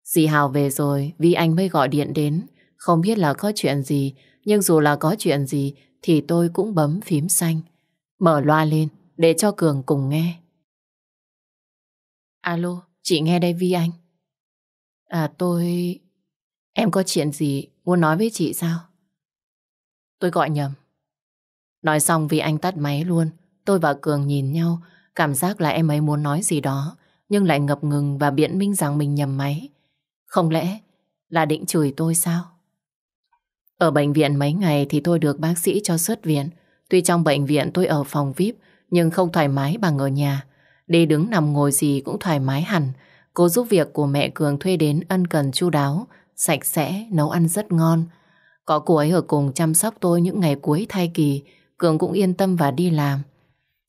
Dì Hào về rồi vì anh mới gọi điện đến. Không biết là có chuyện gì, nhưng dù là có chuyện gì thì tôi cũng bấm phím xanh. Mở loa lên để cho Cường cùng nghe. Alo, chị nghe đây Vi Anh. À tôi... Em có chuyện gì muốn nói với chị sao? Tôi gọi nhầm. Nói xong Vi anh tắt máy luôn, tôi và Cường nhìn nhau, cảm giác là em ấy muốn nói gì đó, nhưng lại ngập ngừng và biện minh rằng mình nhầm máy. Không lẽ là định chửi tôi sao? Ở bệnh viện mấy ngày thì tôi được bác sĩ cho xuất viện. Tuy trong bệnh viện tôi ở phòng VIP, nhưng không thoải mái bằng ở nhà. Đi đứng nằm ngồi gì cũng thoải mái hẳn. Cô giúp việc của mẹ Cường thuê đến ân cần chu đáo, sạch sẽ, nấu ăn rất ngon. Có cô ấy ở cùng chăm sóc tôi những ngày cuối thai kỳ, Cường cũng yên tâm và đi làm.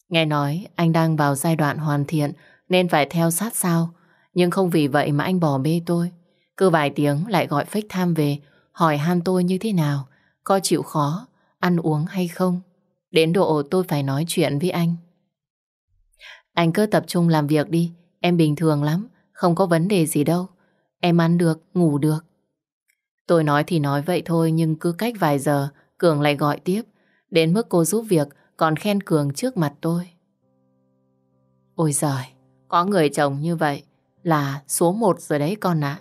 Nghe nói anh đang vào giai đoạn hoàn thiện nên phải theo sát sao. Nhưng không vì vậy mà anh bỏ bê tôi. Cứ vài tiếng lại gọi phách tham về, hỏi han tôi như thế nào, có chịu khó, ăn uống hay không. Đến độ tôi phải nói chuyện với anh. Anh cứ tập trung làm việc đi. Em bình thường lắm. Không có vấn đề gì đâu. Em ăn được, ngủ được. Tôi nói thì nói vậy thôi nhưng cứ cách vài giờ Cường lại gọi tiếp. Đến mức cô giúp việc còn khen Cường trước mặt tôi. Ôi giời, có người chồng như vậy là số một rồi đấy con ạ.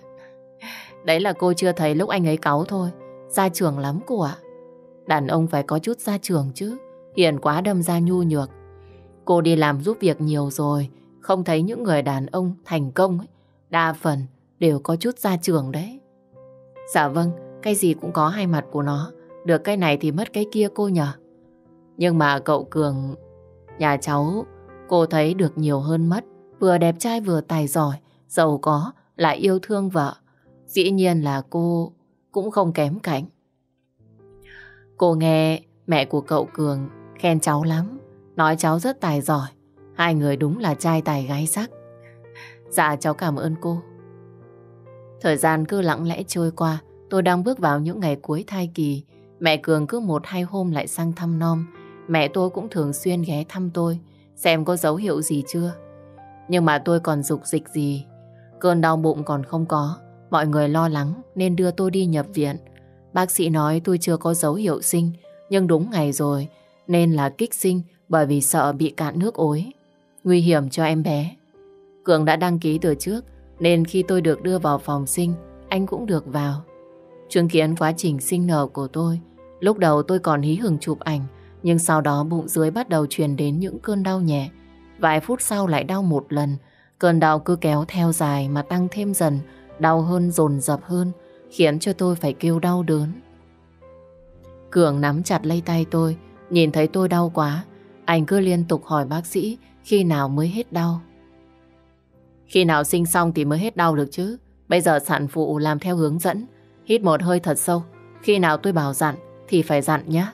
Đấy là cô chưa thấy lúc anh ấy cáu thôi. Gia trưởng lắm cô ạ. Đàn ông phải có chút gia trưởng chứ. Hiền quá đâm ra nhu nhược. Cô đi làm giúp việc nhiều rồi, không thấy những người đàn ông thành công ấy, đa phần đều có chút gia trưởng đấy. Dạ vâng, cái gì cũng có hai mặt của nó, được cái này thì mất cái kia cô nhở. Nhưng mà cậu Cường, nhà cháu, cô thấy được nhiều hơn mất, vừa đẹp trai vừa tài giỏi, giàu có, lại yêu thương vợ. Dĩ nhiên là cô cũng không kém cạnh. Cô nghe mẹ của cậu Cường Khen cháu lắm, nói cháu rất tài giỏi. Hai người đúng là trai tài gái sắc. Dạ cháu cảm ơn cô. Thời gian cứ lặng lẽ trôi qua, tôi đang bước vào những ngày cuối thai kỳ. Mẹ Cường cứ một hai hôm lại sang thăm non. Mẹ tôi cũng thường xuyên ghé thăm tôi, xem có dấu hiệu gì chưa. Nhưng mà tôi còn dục dịch gì. Cơn đau bụng còn không có, mọi người lo lắng nên đưa tôi đi nhập viện. Bác sĩ nói tôi chưa có dấu hiệu sinh, nhưng đúng ngày rồi, nên là kích sinh bởi vì sợ bị cạn nước ối. Nguy hiểm cho em bé. Cường đã đăng ký từ trước nên khi tôi được đưa vào phòng sinh anh cũng được vào. Chứng kiến quá trình sinh nở của tôi lúc đầu tôi còn hí hửng chụp ảnh nhưng sau đó bụng dưới bắt đầu truyền đến những cơn đau nhẹ. Vài phút sau lại đau một lần cơn đau cứ kéo theo dài mà tăng thêm dần đau hơn dồn dập hơn khiến cho tôi phải kêu đau đớn. Cường nắm chặt lấy tay tôi Nhìn thấy tôi đau quá, anh cứ liên tục hỏi bác sĩ khi nào mới hết đau. Khi nào sinh xong thì mới hết đau được chứ. Bây giờ sản phụ làm theo hướng dẫn, hít một hơi thật sâu. Khi nào tôi bảo dặn thì phải dặn nhé.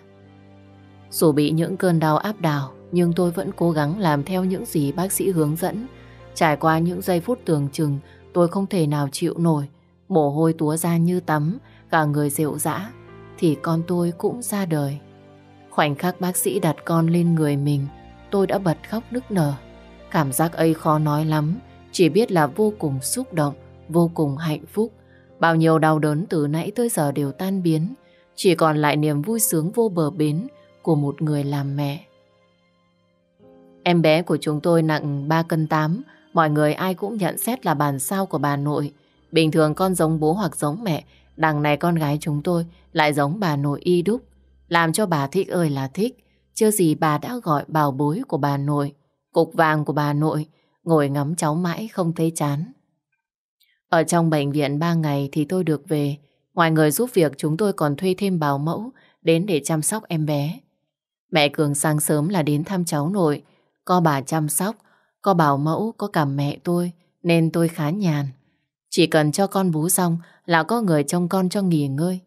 Dù bị những cơn đau áp đảo, nhưng tôi vẫn cố gắng làm theo những gì bác sĩ hướng dẫn. Trải qua những giây phút tường chừng, tôi không thể nào chịu nổi. Mồ hôi túa ra như tắm, cả người rượu dã, thì con tôi cũng ra đời. Khoảnh khắc bác sĩ đặt con lên người mình, tôi đã bật khóc nức nở. Cảm giác ấy khó nói lắm, chỉ biết là vô cùng xúc động, vô cùng hạnh phúc. Bao nhiêu đau đớn từ nãy tới giờ đều tan biến, chỉ còn lại niềm vui sướng vô bờ bến của một người làm mẹ. Em bé của chúng tôi nặng 3 cân 8, mọi người ai cũng nhận xét là bản sao của bà nội. Bình thường con giống bố hoặc giống mẹ, đằng này con gái chúng tôi lại giống bà nội y đúc. Làm cho bà thích ơi là thích, chưa gì bà đã gọi bảo bối của bà nội, cục vàng của bà nội, ngồi ngắm cháu mãi không thấy chán. Ở trong bệnh viện 3 ngày thì tôi được về, ngoài người giúp việc chúng tôi còn thuê thêm bảo mẫu đến để chăm sóc em bé. Mẹ Cường sáng sớm là đến thăm cháu nội, có bà chăm sóc, có bảo mẫu, có cả mẹ tôi, nên tôi khá nhàn. Chỉ cần cho con bú xong là có người trông con cho nghỉ ngơi.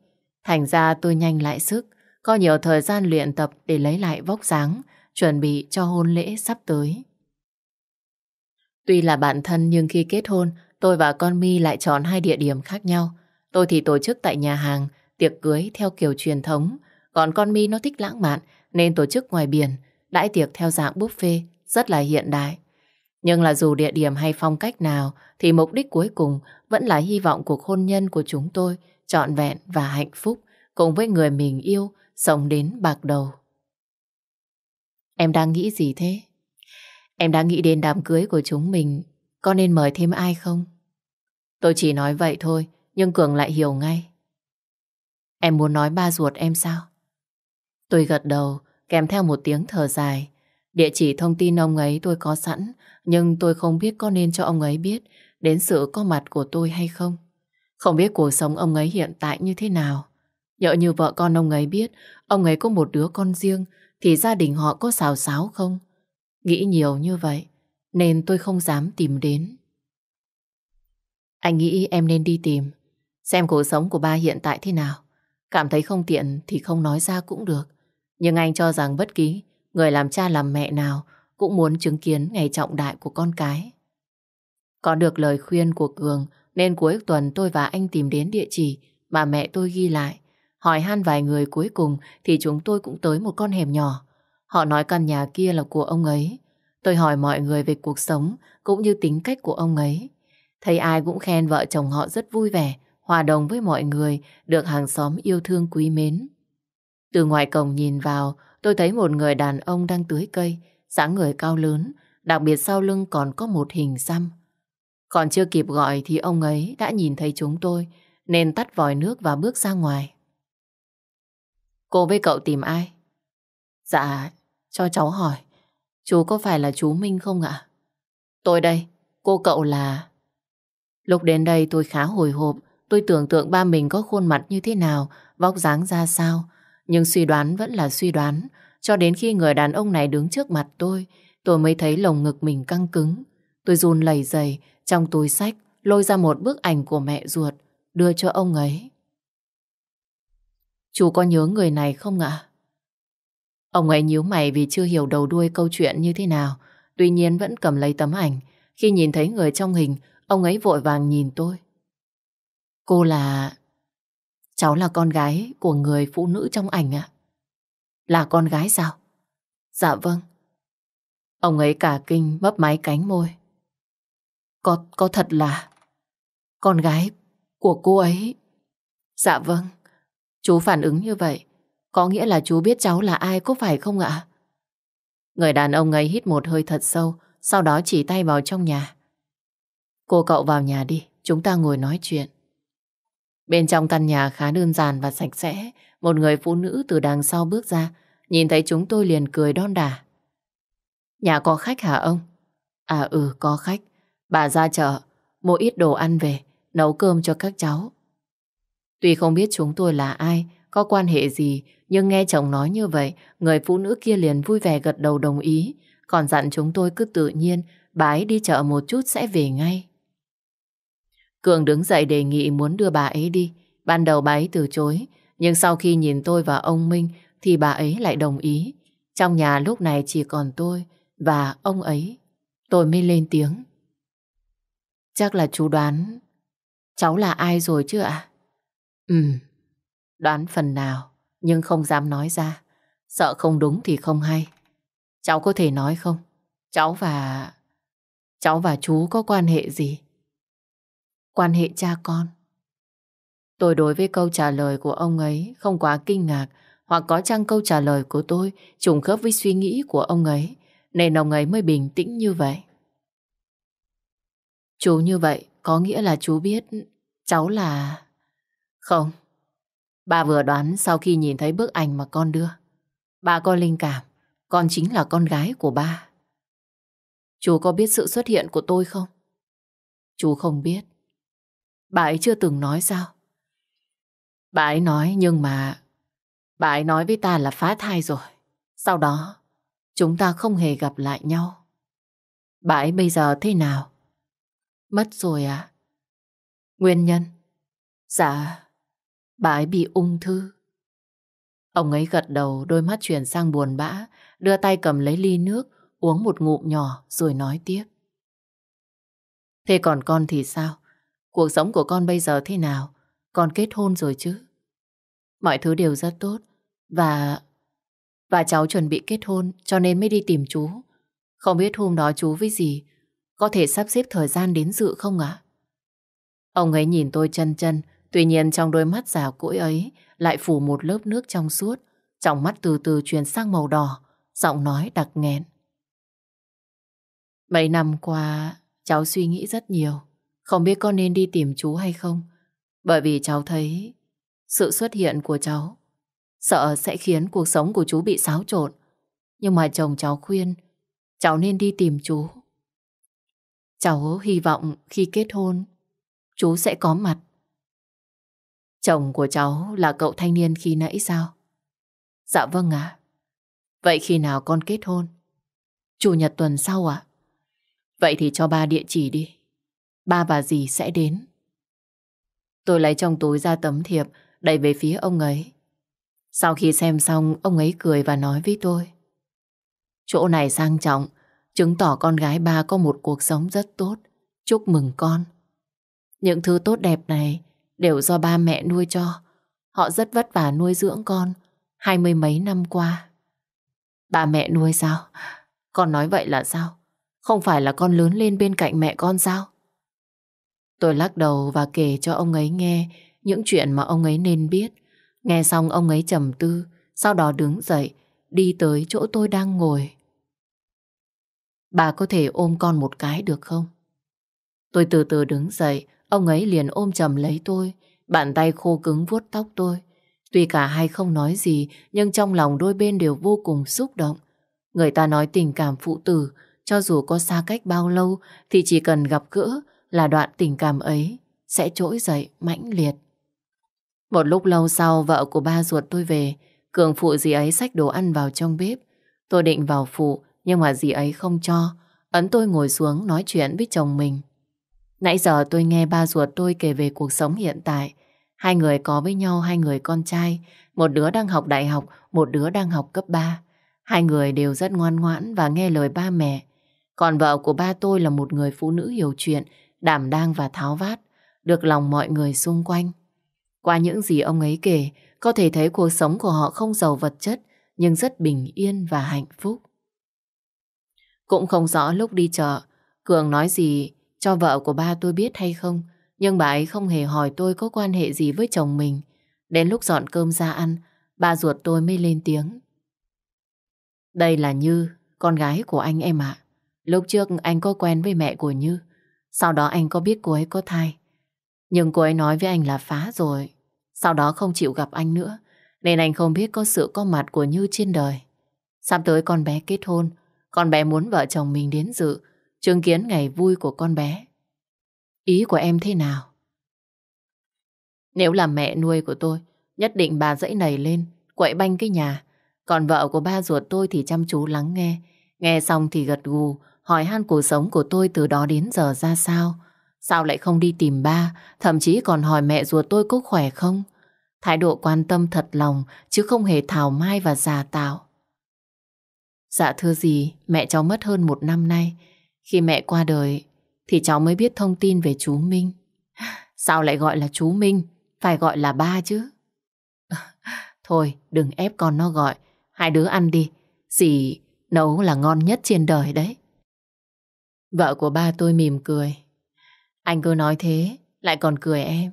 Thành ra tôi nhanh lại sức, có nhiều thời gian luyện tập để lấy lại vóc dáng, chuẩn bị cho hôn lễ sắp tới. Tuy là bạn thân nhưng khi kết hôn, tôi và con My lại chọn hai địa điểm khác nhau. Tôi thì tổ chức tại nhà hàng, tiệc cưới theo kiểu truyền thống, còn con My nó thích lãng mạn nên tổ chức ngoài biển, đãi tiệc theo dạng buffet, rất là hiện đại. Nhưng là dù địa điểm hay phong cách nào thì mục đích cuối cùng vẫn là hy vọng cuộc hôn nhân của chúng tôi trọn vẹn và hạnh phúc cùng với người mình yêu sống đến bạc đầu. Em đang nghĩ gì thế? Em đang nghĩ đến đám cưới của chúng mình có nên mời thêm ai không? Tôi chỉ nói vậy thôi, nhưng Cường lại hiểu ngay. Em muốn nói ba ruột em sao? Tôi gật đầu, kèm theo một tiếng thở dài. Địa chỉ thông tin ông ấy tôi có sẵn, nhưng tôi không biết có nên cho ông ấy biết đến sự có mặt của tôi hay không. Không biết cuộc sống ông ấy hiện tại như thế nào. Nhỡ như vợ con ông ấy biết Ông ấy có một đứa con riêng Thì gia đình họ có xào xáo không Nghĩ nhiều như vậy Nên tôi không dám tìm đến Anh nghĩ em nên đi tìm Xem cuộc sống của ba hiện tại thế nào Cảm thấy không tiện thì không nói ra cũng được Nhưng anh cho rằng bất kỳ Người làm cha làm mẹ nào Cũng muốn chứng kiến ngày trọng đại của con cái Có được lời khuyên của Cường Nên cuối tuần tôi và anh tìm đến địa chỉ Mà mẹ tôi ghi lại Hỏi han vài người cuối cùng thì chúng tôi cũng tới một con hẻm nhỏ. Họ nói căn nhà kia là của ông ấy. Tôi hỏi mọi người về cuộc sống cũng như tính cách của ông ấy. Thấy ai cũng khen vợ chồng họ rất vui vẻ, hòa đồng với mọi người, được hàng xóm yêu thương quý mến. Từ ngoài cổng nhìn vào, tôi thấy một người đàn ông đang tưới cây, dáng người cao lớn, đặc biệt sau lưng còn có một hình xăm. Còn chưa kịp gọi thì ông ấy đã nhìn thấy chúng tôi, nên tắt vòi nước và bước ra ngoài. Cô với cậu tìm ai? Dạ, cho cháu hỏi. Chú có phải là chú Minh không ạ? Tôi đây, cô cậu là... Lúc đến đây tôi khá hồi hộp, tôi tưởng tượng ba mình có khuôn mặt như thế nào, vóc dáng ra sao. Nhưng suy đoán vẫn là suy đoán, cho đến khi người đàn ông này đứng trước mặt tôi, tôi mới thấy lồng ngực mình căng cứng. Tôi run lầy bẩy trong túi sách, lôi ra một bức ảnh của mẹ ruột, đưa cho ông ấy. Chú có nhớ người này không ạ? Ông ấy nhíu mày vì chưa hiểu đầu đuôi câu chuyện như thế nào, tuy nhiên vẫn cầm lấy tấm ảnh. Khi nhìn thấy người trong hình, ông ấy vội vàng nhìn tôi. Cô là... Cháu là con gái của người phụ nữ trong ảnh ạ. Là con gái sao? Dạ vâng. Ông ấy cả kinh mấp máy cánh môi. Có, có thật là... Con gái của cô ấy... Dạ vâng. Chú phản ứng như vậy, có nghĩa là chú biết cháu là ai có phải không ạ? Người đàn ông ấy hít một hơi thật sâu, sau đó chỉ tay vào trong nhà. Cô cậu vào nhà đi, chúng ta ngồi nói chuyện. Bên trong căn nhà khá đơn giản và sạch sẽ, một người phụ nữ từ đằng sau bước ra, nhìn thấy chúng tôi liền cười đon đà Nhà có khách hả ông? À ừ, có khách. Bà ra chợ, mua ít đồ ăn về, nấu cơm cho các cháu. Tuy không biết chúng tôi là ai, có quan hệ gì, nhưng nghe chồng nói như vậy, người phụ nữ kia liền vui vẻ gật đầu đồng ý, còn dặn chúng tôi cứ tự nhiên, bà ấy đi chợ một chút sẽ về ngay. Cường đứng dậy đề nghị muốn đưa bà ấy đi, ban đầu bà ấy từ chối, nhưng sau khi nhìn tôi và ông Minh thì bà ấy lại đồng ý. Trong nhà lúc này chỉ còn tôi và ông ấy. Tôi mới lên tiếng. Chắc là chú đoán cháu là ai rồi chứ ạ? Ừ, đoán phần nào, nhưng không dám nói ra. Sợ không đúng thì không hay. Cháu có thể nói không? Cháu và... Cháu và chú có quan hệ gì? Quan hệ cha con. Tôi đối với câu trả lời của ông ấy không quá kinh ngạc hoặc có chăng câu trả lời của tôi trùng khớp với suy nghĩ của ông ấy nên ông ấy mới bình tĩnh như vậy. Chú như vậy có nghĩa là chú biết cháu là... Không. Bà vừa đoán sau khi nhìn thấy bức ảnh mà con đưa. Bà có linh cảm, con chính là con gái của ba. Chú có biết sự xuất hiện của tôi không? Chú không biết. Bà ấy chưa từng nói sao? Bà ấy nói nhưng mà... Bà ấy nói với ta là phá thai rồi. Sau đó, chúng ta không hề gặp lại nhau. Bà ấy bây giờ thế nào? Mất rồi à? Nguyên nhân? Dạ, bà ấy bị ung thư. Ông ấy gật đầu, đôi mắt chuyển sang buồn bã, đưa tay cầm lấy ly nước, uống một ngụm nhỏ rồi nói tiếp. Thế còn con thì sao? Cuộc sống của con bây giờ thế nào? Con kết hôn rồi chứ? Mọi thứ đều rất tốt. Và... Và cháu chuẩn bị kết hôn cho nên mới đi tìm chú. Không biết hôm đó chú với gì, có thể sắp xếp thời gian đến dự không ạ? Ông ấy nhìn tôi chân chân, Tuy nhiên trong đôi mắt già cỗi ấy lại phủ một lớp nước trong suốt, trong mắt từ từ chuyển sang màu đỏ, giọng nói đặc nghẹn. Mấy năm qua, cháu suy nghĩ rất nhiều, không biết con nên đi tìm chú hay không, bởi vì cháu thấy sự xuất hiện của cháu sợ sẽ khiến cuộc sống của chú bị xáo trộn. Nhưng mà chồng cháu khuyên, cháu nên đi tìm chú. Cháu hy vọng khi kết hôn, chú sẽ có mặt Chồng của cháu là cậu thanh niên khi nãy sao? Dạ vâng ạ. Vậy khi nào con kết hôn? Chủ nhật tuần sau ạ. Vậy thì cho ba địa chỉ đi. Ba và dì sẽ đến. Tôi lấy trong túi ra tấm thiệp đẩy về phía ông ấy. Sau khi xem xong, ông ấy cười và nói với tôi. Chỗ này sang trọng, chứng tỏ con gái ba có một cuộc sống rất tốt. Chúc mừng con. Những thứ tốt đẹp này đều do ba mẹ nuôi cho. Họ rất vất vả nuôi dưỡng con hai mươi mấy năm qua. Ba mẹ nuôi sao? Con nói vậy là sao? Không phải là con lớn lên bên cạnh mẹ con sao? Tôi lắc đầu và kể cho ông ấy nghe những chuyện mà ông ấy nên biết. Nghe xong ông ấy trầm tư, sau đó đứng dậy, đi tới chỗ tôi đang ngồi. Bà có thể ôm con một cái được không? Tôi từ từ đứng dậy, Ông ấy liền ôm chầm lấy tôi, bàn tay khô cứng vuốt tóc tôi. Tuy cả hai không nói gì, nhưng trong lòng đôi bên đều vô cùng xúc động. Người ta nói tình cảm phụ tử, cho dù có xa cách bao lâu, thì chỉ cần gặp gỡ là đoạn tình cảm ấy sẽ trỗi dậy mãnh liệt. Một lúc lâu sau, vợ của ba ruột tôi về, Cường phụ dì ấy xách đồ ăn vào trong bếp. Tôi định vào phụ, nhưng mà dì ấy không cho. Ấn tôi ngồi xuống nói chuyện với chồng mình. Nãy giờ tôi nghe ba ruột tôi kể về cuộc sống hiện tại. Hai người có với nhau hai người con trai, một đứa đang học đại học, một đứa đang học cấp 3. Hai người đều rất ngoan ngoãn và nghe lời ba mẹ. Còn vợ của ba tôi là một người phụ nữ hiểu chuyện, đảm đang và tháo vát, được lòng mọi người xung quanh. Qua những gì ông ấy kể, có thể thấy cuộc sống của họ không giàu vật chất, nhưng rất bình yên và hạnh phúc. Cũng không rõ lúc đi chợ, Cường nói gì cho vợ của ba tôi biết hay không, nhưng bà ấy không hề hỏi tôi có quan hệ gì với chồng mình. Đến lúc dọn cơm ra ăn, ba ruột tôi mới lên tiếng. Đây là Như, con gái của anh em ạ. Lúc trước anh có quen với mẹ của Như, sau đó anh có biết cô ấy có thai. Nhưng cô ấy nói với anh là phá rồi, sau đó không chịu gặp anh nữa, nên anh không biết có sự có mặt của Như trên đời. Sắp tới con bé kết hôn, con bé muốn vợ chồng mình đến dự, chứng kiến ngày vui của con bé. Ý của em thế nào? Nếu là mẹ nuôi của tôi, nhất định bà dãy nảy lên, quậy banh cái nhà. Còn vợ của ba ruột tôi thì chăm chú lắng nghe. Nghe xong thì gật gù, hỏi han cuộc sống của tôi từ đó đến giờ ra sao. Sao lại không đi tìm ba, thậm chí còn hỏi mẹ ruột tôi có khỏe không? Thái độ quan tâm thật lòng, chứ không hề thảo mai và giả tạo. Dạ thưa gì, mẹ cháu mất hơn một năm nay. Khi mẹ qua đời thì cháu mới biết thông tin về chú Minh. Sao lại gọi là chú Minh? Phải gọi là ba chứ. Thôi đừng ép con nó gọi. Hai đứa ăn đi. Dì nấu là ngon nhất trên đời đấy. Vợ của ba tôi mỉm cười. Anh cứ nói thế, lại còn cười em.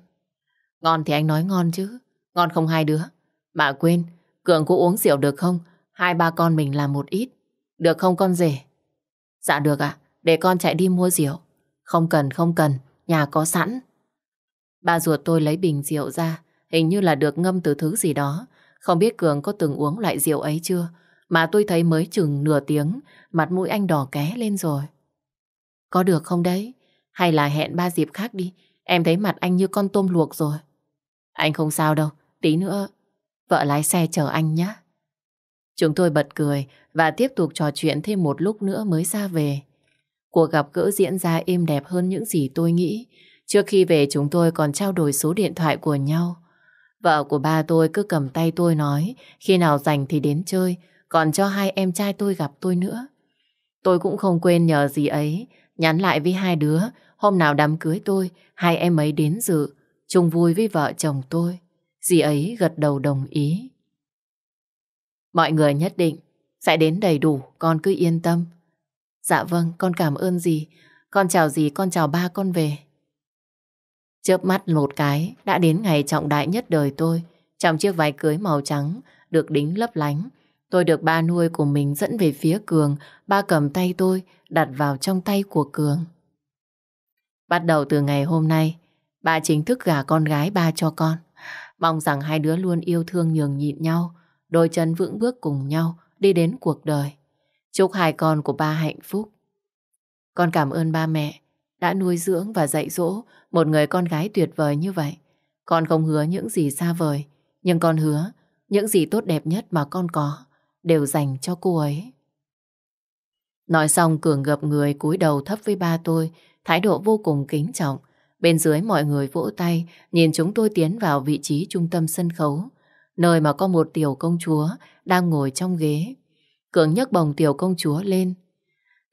Ngon thì anh nói ngon chứ. Ngon không hai đứa. bà quên, Cường có uống rượu được không? Hai ba con mình làm một ít. Được không con rể? Dạ được ạ để con chạy đi mua rượu. Không cần, không cần, nhà có sẵn. Ba ruột tôi lấy bình rượu ra, hình như là được ngâm từ thứ gì đó. Không biết Cường có từng uống loại rượu ấy chưa, mà tôi thấy mới chừng nửa tiếng, mặt mũi anh đỏ ké lên rồi. Có được không đấy? Hay là hẹn ba dịp khác đi, em thấy mặt anh như con tôm luộc rồi. Anh không sao đâu, tí nữa vợ lái xe chờ anh nhé. Chúng tôi bật cười và tiếp tục trò chuyện thêm một lúc nữa mới ra về. Cuộc gặp gỡ diễn ra êm đẹp hơn những gì tôi nghĩ. Trước khi về chúng tôi còn trao đổi số điện thoại của nhau. Vợ của ba tôi cứ cầm tay tôi nói khi nào rảnh thì đến chơi, còn cho hai em trai tôi gặp tôi nữa. Tôi cũng không quên nhờ gì ấy, nhắn lại với hai đứa, hôm nào đám cưới tôi, hai em ấy đến dự, chung vui với vợ chồng tôi. Dì ấy gật đầu đồng ý. Mọi người nhất định sẽ đến đầy đủ, con cứ yên tâm. Dạ vâng, con cảm ơn dì. Con chào dì, con chào ba con về. Chớp mắt một cái, đã đến ngày trọng đại nhất đời tôi. Trong chiếc váy cưới màu trắng, được đính lấp lánh. Tôi được ba nuôi của mình dẫn về phía Cường, ba cầm tay tôi, đặt vào trong tay của Cường. Bắt đầu từ ngày hôm nay, ba chính thức gả con gái ba cho con. Mong rằng hai đứa luôn yêu thương nhường nhịn nhau, đôi chân vững bước cùng nhau đi đến cuộc đời. Chúc hai con của ba hạnh phúc. Con cảm ơn ba mẹ đã nuôi dưỡng và dạy dỗ một người con gái tuyệt vời như vậy. Con không hứa những gì xa vời, nhưng con hứa những gì tốt đẹp nhất mà con có đều dành cho cô ấy. Nói xong Cường gập người cúi đầu thấp với ba tôi, thái độ vô cùng kính trọng. Bên dưới mọi người vỗ tay, nhìn chúng tôi tiến vào vị trí trung tâm sân khấu, nơi mà có một tiểu công chúa đang ngồi trong ghế. Cường nhấc bồng tiểu công chúa lên.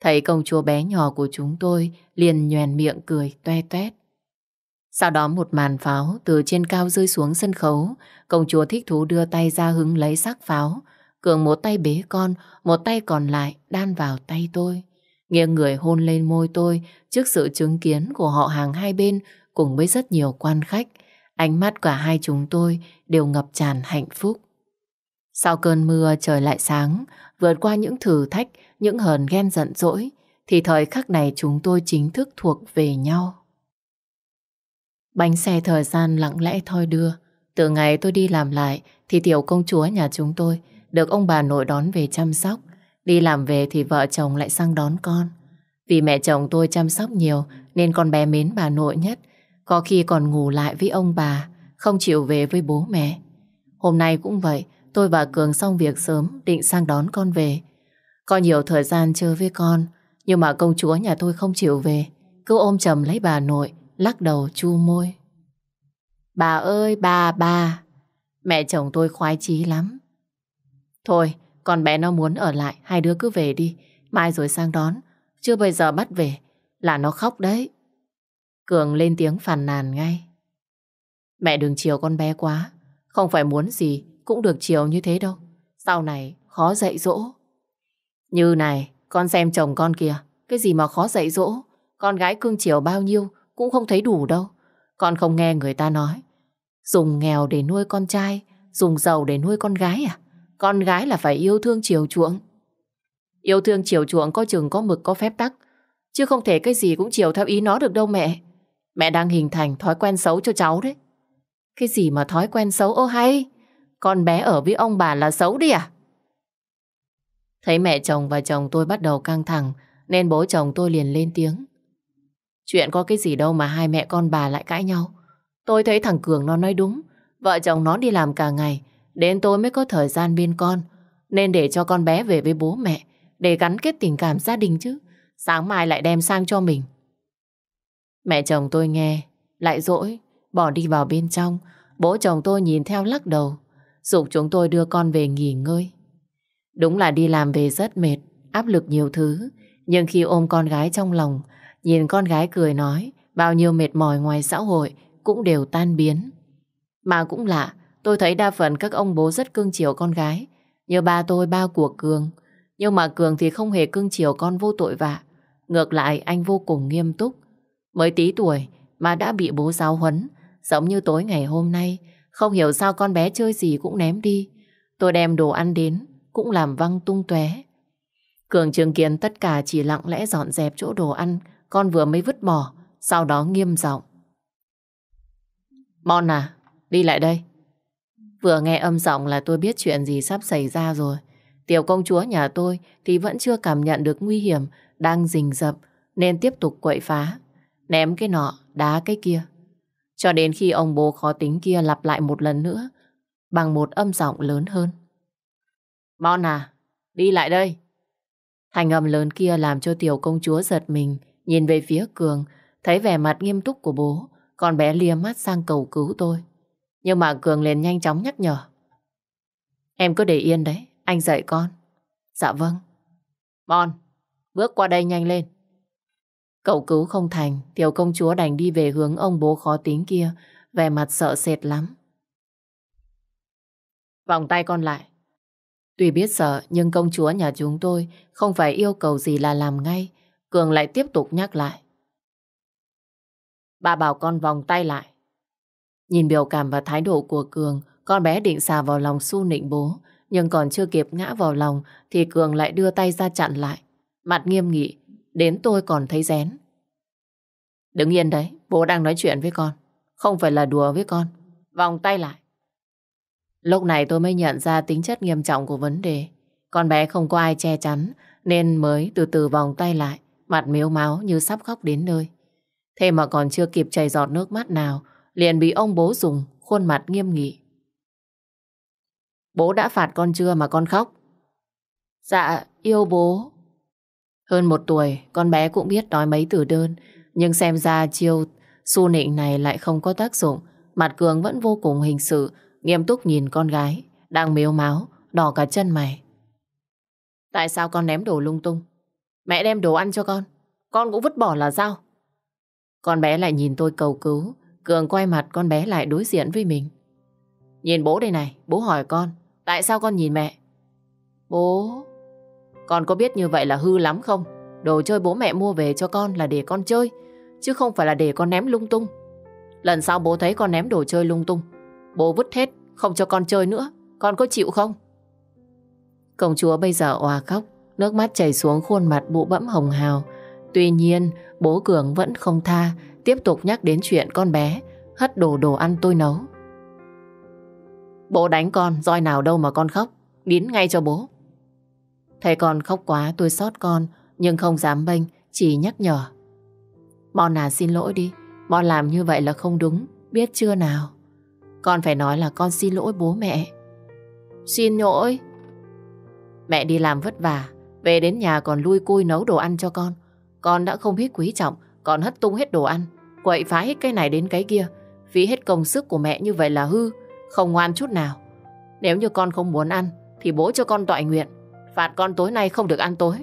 Thấy công chúa bé nhỏ của chúng tôi liền nhoèn miệng cười toe toét. Sau đó một màn pháo từ trên cao rơi xuống sân khấu, công chúa thích thú đưa tay ra hứng lấy xác pháo. Cường một tay bế con, một tay còn lại đan vào tay tôi. Nghiêng người hôn lên môi tôi trước sự chứng kiến của họ hàng hai bên cùng với rất nhiều quan khách. Ánh mắt cả hai chúng tôi đều ngập tràn hạnh phúc. Sau cơn mưa trời lại sáng, vượt qua những thử thách, những hờn ghen giận dỗi, thì thời khắc này chúng tôi chính thức thuộc về nhau. Bánh xe thời gian lặng lẽ thôi đưa. Từ ngày tôi đi làm lại thì tiểu công chúa nhà chúng tôi được ông bà nội đón về chăm sóc. Đi làm về thì vợ chồng lại sang đón con. Vì mẹ chồng tôi chăm sóc nhiều nên con bé mến bà nội nhất. Có khi còn ngủ lại với ông bà, không chịu về với bố mẹ. Hôm nay cũng vậy, Tôi và Cường xong việc sớm định sang đón con về. Có nhiều thời gian chơi với con, nhưng mà công chúa nhà tôi không chịu về. Cứ ôm chầm lấy bà nội, lắc đầu chu môi. Bà ơi, bà, bà. Mẹ chồng tôi khoái chí lắm. Thôi, con bé nó muốn ở lại, hai đứa cứ về đi. Mai rồi sang đón, chưa bây giờ bắt về, là nó khóc đấy. Cường lên tiếng phàn nàn ngay. Mẹ đừng chiều con bé quá, không phải muốn gì cũng được chiều như thế đâu. Sau này khó dạy dỗ. Như này, con xem chồng con kìa. Cái gì mà khó dạy dỗ. Con gái cương chiều bao nhiêu cũng không thấy đủ đâu. Con không nghe người ta nói. Dùng nghèo để nuôi con trai, dùng giàu để nuôi con gái à? Con gái là phải yêu thương chiều chuộng. Yêu thương chiều chuộng có chừng có mực có phép tắc. Chứ không thể cái gì cũng chiều theo ý nó được đâu mẹ. Mẹ đang hình thành thói quen xấu cho cháu đấy. Cái gì mà thói quen xấu ô hay con bé ở với ông bà là xấu đi à? Thấy mẹ chồng và chồng tôi bắt đầu căng thẳng nên bố chồng tôi liền lên tiếng. Chuyện có cái gì đâu mà hai mẹ con bà lại cãi nhau. Tôi thấy thằng Cường nó nói đúng. Vợ chồng nó đi làm cả ngày đến tôi mới có thời gian bên con. Nên để cho con bé về với bố mẹ để gắn kết tình cảm gia đình chứ. Sáng mai lại đem sang cho mình. Mẹ chồng tôi nghe lại dỗi bỏ đi vào bên trong. Bố chồng tôi nhìn theo lắc đầu dục chúng tôi đưa con về nghỉ ngơi. Đúng là đi làm về rất mệt, áp lực nhiều thứ, nhưng khi ôm con gái trong lòng, nhìn con gái cười nói, bao nhiêu mệt mỏi ngoài xã hội cũng đều tan biến. Mà cũng lạ, tôi thấy đa phần các ông bố rất cưng chiều con gái, như ba tôi ba của Cường, nhưng mà Cường thì không hề cưng chiều con vô tội vạ, ngược lại anh vô cùng nghiêm túc, mới tí tuổi mà đã bị bố giáo huấn, giống như tối ngày hôm nay không hiểu sao con bé chơi gì cũng ném đi. Tôi đem đồ ăn đến, cũng làm văng tung tóe. Cường chứng kiến tất cả chỉ lặng lẽ dọn dẹp chỗ đồ ăn con vừa mới vứt bỏ, sau đó nghiêm giọng. Mon à, đi lại đây. Vừa nghe âm giọng là tôi biết chuyện gì sắp xảy ra rồi. Tiểu công chúa nhà tôi thì vẫn chưa cảm nhận được nguy hiểm đang rình rập nên tiếp tục quậy phá, ném cái nọ, đá cái kia. Cho đến khi ông bố khó tính kia lặp lại một lần nữa bằng một âm giọng lớn hơn. Mon à, đi lại đây. Thành âm lớn kia làm cho tiểu công chúa giật mình, nhìn về phía Cường, thấy vẻ mặt nghiêm túc của bố, con bé lia mắt sang cầu cứu tôi. Nhưng mà Cường liền nhanh chóng nhắc nhở. Em cứ để yên đấy, anh dạy con. Dạ vâng. Mon, bước qua đây nhanh lên. Cậu cứu không thành, tiểu công chúa đành đi về hướng ông bố khó tính kia, vẻ mặt sợ sệt lắm. Vòng tay con lại. Tuy biết sợ, nhưng công chúa nhà chúng tôi không phải yêu cầu gì là làm ngay. Cường lại tiếp tục nhắc lại. Bà bảo con vòng tay lại. Nhìn biểu cảm và thái độ của Cường, con bé định xà vào lòng su nịnh bố, nhưng còn chưa kịp ngã vào lòng thì Cường lại đưa tay ra chặn lại. Mặt nghiêm nghị, Đến tôi còn thấy rén. Đứng yên đấy, bố đang nói chuyện với con. Không phải là đùa với con. Vòng tay lại. Lúc này tôi mới nhận ra tính chất nghiêm trọng của vấn đề. Con bé không có ai che chắn, nên mới từ từ vòng tay lại, mặt miếu máu như sắp khóc đến nơi. Thế mà còn chưa kịp chảy giọt nước mắt nào, liền bị ông bố dùng, khuôn mặt nghiêm nghị. Bố đã phạt con chưa mà con khóc? Dạ, yêu bố. Hơn một tuổi, con bé cũng biết nói mấy từ đơn, nhưng xem ra chiêu su nịnh này lại không có tác dụng. Mặt Cường vẫn vô cùng hình sự, nghiêm túc nhìn con gái, đang miếu máu, đỏ cả chân mày. Tại sao con ném đồ lung tung? Mẹ đem đồ ăn cho con, con cũng vứt bỏ là sao? Con bé lại nhìn tôi cầu cứu, Cường quay mặt con bé lại đối diện với mình. Nhìn bố đây này, bố hỏi con, tại sao con nhìn mẹ? Bố, con có biết như vậy là hư lắm không? Đồ chơi bố mẹ mua về cho con là để con chơi, chứ không phải là để con ném lung tung. Lần sau bố thấy con ném đồ chơi lung tung, bố vứt hết, không cho con chơi nữa, con có chịu không? Công chúa bây giờ òa khóc, nước mắt chảy xuống khuôn mặt bụ bẫm hồng hào. Tuy nhiên, bố Cường vẫn không tha, tiếp tục nhắc đến chuyện con bé, hất đồ đồ ăn tôi nấu. Bố đánh con, roi nào đâu mà con khóc, đín ngay cho bố. Thấy con khóc quá tôi xót con Nhưng không dám bênh Chỉ nhắc nhở Bọn à xin lỗi đi Bọn làm như vậy là không đúng Biết chưa nào Con phải nói là con xin lỗi bố mẹ Xin lỗi Mẹ đi làm vất vả Về đến nhà còn lui cui nấu đồ ăn cho con Con đã không biết quý trọng Con hất tung hết đồ ăn Quậy phá hết cái này đến cái kia Phí hết công sức của mẹ như vậy là hư Không ngoan chút nào Nếu như con không muốn ăn Thì bố cho con tọa nguyện Phạt con tối nay không được ăn tối.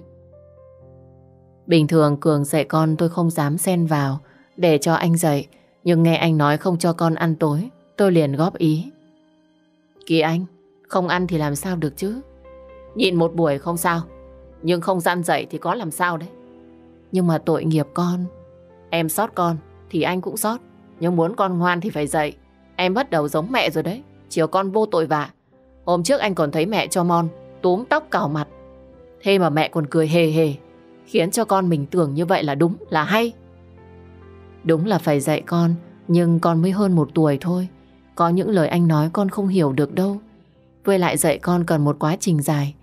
Bình thường Cường dạy con tôi không dám xen vào để cho anh dạy. Nhưng nghe anh nói không cho con ăn tối, tôi liền góp ý. Kỳ anh, không ăn thì làm sao được chứ? Nhịn một buổi không sao, nhưng không gian dậy thì có làm sao đấy. Nhưng mà tội nghiệp con, em sót con thì anh cũng sót. Nhưng muốn con ngoan thì phải dậy. Em bắt đầu giống mẹ rồi đấy, chiều con vô tội vạ. Hôm trước anh còn thấy mẹ cho mon túm tóc cào mặt. Thế mà mẹ còn cười hề hề, khiến cho con mình tưởng như vậy là đúng, là hay. Đúng là phải dạy con, nhưng con mới hơn một tuổi thôi. Có những lời anh nói con không hiểu được đâu. Với lại dạy con cần một quá trình dài.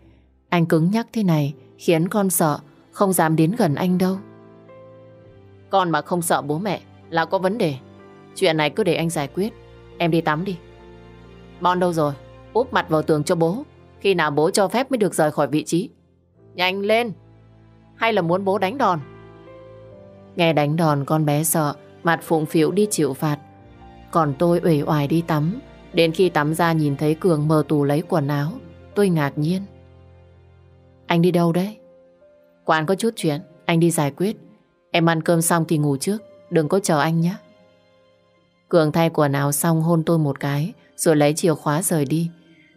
Anh cứng nhắc thế này khiến con sợ, không dám đến gần anh đâu. Con mà không sợ bố mẹ là có vấn đề. Chuyện này cứ để anh giải quyết. Em đi tắm đi. Bon đâu rồi? Úp mặt vào tường cho bố. Khi nào bố cho phép mới được rời khỏi vị trí? Nhanh lên! Hay là muốn bố đánh đòn? Nghe đánh đòn con bé sợ, mặt phụng phịu đi chịu phạt. Còn tôi ủy oải đi tắm, đến khi tắm ra nhìn thấy Cường mở tủ lấy quần áo, tôi ngạc nhiên. Anh đi đâu đấy? Quán có chút chuyện, anh đi giải quyết. Em ăn cơm xong thì ngủ trước, đừng có chờ anh nhé. Cường thay quần áo xong hôn tôi một cái, rồi lấy chìa khóa rời đi.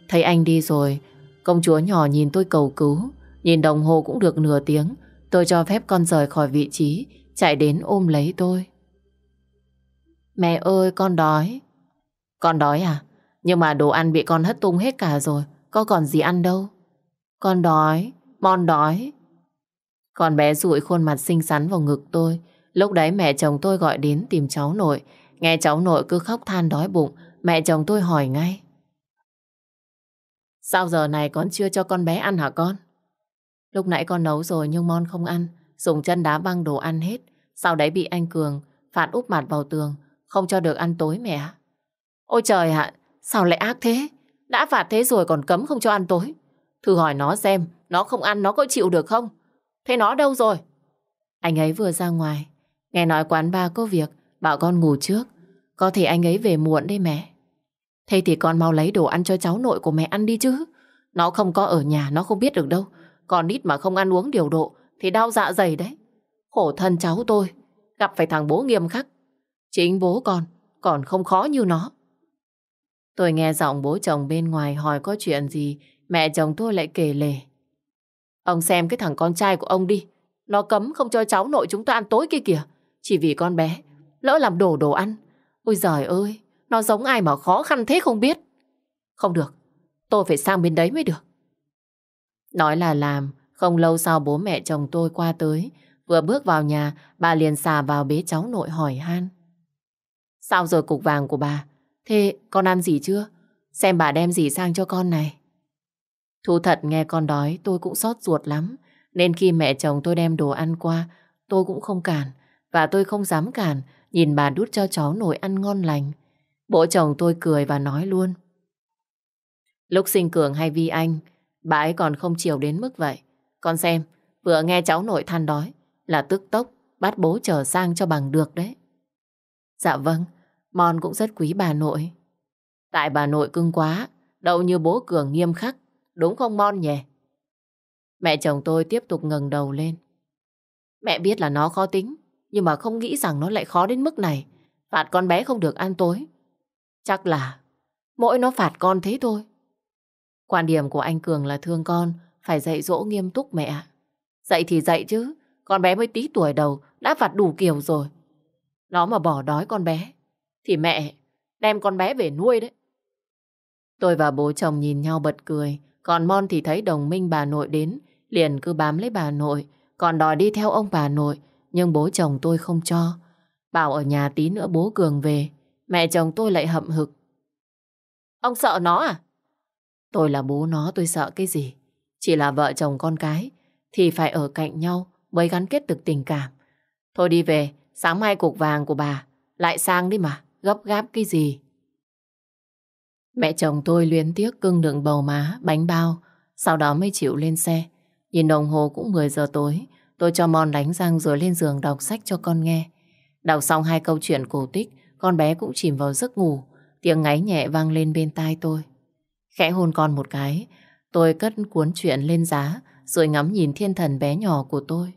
Thấy anh đi rồi, Công chúa nhỏ nhìn tôi cầu cứu, nhìn đồng hồ cũng được nửa tiếng. Tôi cho phép con rời khỏi vị trí, chạy đến ôm lấy tôi. Mẹ ơi, con đói. Con đói à? Nhưng mà đồ ăn bị con hất tung hết cả rồi, có còn gì ăn đâu. Con đói, mon đói. Con bé rụi khuôn mặt xinh xắn vào ngực tôi. Lúc đấy mẹ chồng tôi gọi đến tìm cháu nội. Nghe cháu nội cứ khóc than đói bụng, mẹ chồng tôi hỏi ngay. Sao giờ này con chưa cho con bé ăn hả con? Lúc nãy con nấu rồi nhưng Mon không ăn, dùng chân đá băng đồ ăn hết. Sau đấy bị anh Cường phạt úp mặt vào tường, không cho được ăn tối mẹ. Ôi trời ạ, sao lại ác thế? Đã phạt thế rồi còn cấm không cho ăn tối. Thử hỏi nó xem, nó không ăn nó có chịu được không? Thế nó đâu rồi? Anh ấy vừa ra ngoài, nghe nói quán ba có việc, bảo con ngủ trước. Có thể anh ấy về muộn đấy mẹ. Thế thì con mau lấy đồ ăn cho cháu nội của mẹ ăn đi chứ. Nó không có ở nhà, nó không biết được đâu. Còn nít mà không ăn uống điều độ thì đau dạ dày đấy. Khổ thân cháu tôi, gặp phải thằng bố nghiêm khắc. Chính bố con, còn không khó như nó. Tôi nghe giọng bố chồng bên ngoài hỏi có chuyện gì, mẹ chồng tôi lại kể lể. Ông xem cái thằng con trai của ông đi. Nó cấm không cho cháu nội chúng ta ăn tối kia kìa. Chỉ vì con bé, lỡ làm đổ đồ ăn. Ôi giời ơi, nó giống ai mà khó khăn thế không biết. Không được, tôi phải sang bên đấy mới được. Nói là làm, không lâu sau bố mẹ chồng tôi qua tới. Vừa bước vào nhà, bà liền xà vào bế cháu nội hỏi han. Sao rồi cục vàng của bà? Thế con ăn gì chưa? Xem bà đem gì sang cho con này. thu thật nghe con đói tôi cũng xót ruột lắm. Nên khi mẹ chồng tôi đem đồ ăn qua, tôi cũng không cản. Và tôi không dám cản, nhìn bà đút cho cháu nội ăn ngon lành. Bố chồng tôi cười và nói luôn. Lúc sinh Cường hay Vi Anh, bà ấy còn không chiều đến mức vậy. Con xem, vừa nghe cháu nội than đói là tức tốc bắt bố trở sang cho bằng được đấy. Dạ vâng, Mon cũng rất quý bà nội. Tại bà nội cưng quá, đâu như bố Cường nghiêm khắc, đúng không Mon nhỉ? Mẹ chồng tôi tiếp tục ngẩng đầu lên. Mẹ biết là nó khó tính, nhưng mà không nghĩ rằng nó lại khó đến mức này. Phạt con bé không được ăn tối, Chắc là mỗi nó phạt con thế thôi. Quan điểm của anh Cường là thương con, phải dạy dỗ nghiêm túc mẹ. Dạy thì dạy chứ, con bé mới tí tuổi đầu đã phạt đủ kiểu rồi. Nó mà bỏ đói con bé, thì mẹ đem con bé về nuôi đấy. Tôi và bố chồng nhìn nhau bật cười, còn Mon thì thấy đồng minh bà nội đến, liền cứ bám lấy bà nội, còn đòi đi theo ông bà nội, nhưng bố chồng tôi không cho. Bảo ở nhà tí nữa bố Cường về, Mẹ chồng tôi lại hậm hực. Ông sợ nó à? Tôi là bố nó tôi sợ cái gì? Chỉ là vợ chồng con cái thì phải ở cạnh nhau mới gắn kết được tình cảm. Thôi đi về, sáng mai cục vàng của bà lại sang đi mà, gấp gáp cái gì? Mẹ chồng tôi luyến tiếc cưng đựng bầu má, bánh bao, sau đó mới chịu lên xe. Nhìn đồng hồ cũng 10 giờ tối, tôi cho mòn đánh răng rồi lên giường đọc sách cho con nghe. Đọc xong hai câu chuyện cổ tích, con bé cũng chìm vào giấc ngủ, tiếng ngáy nhẹ vang lên bên tai tôi. Khẽ hôn con một cái, tôi cất cuốn chuyện lên giá rồi ngắm nhìn thiên thần bé nhỏ của tôi.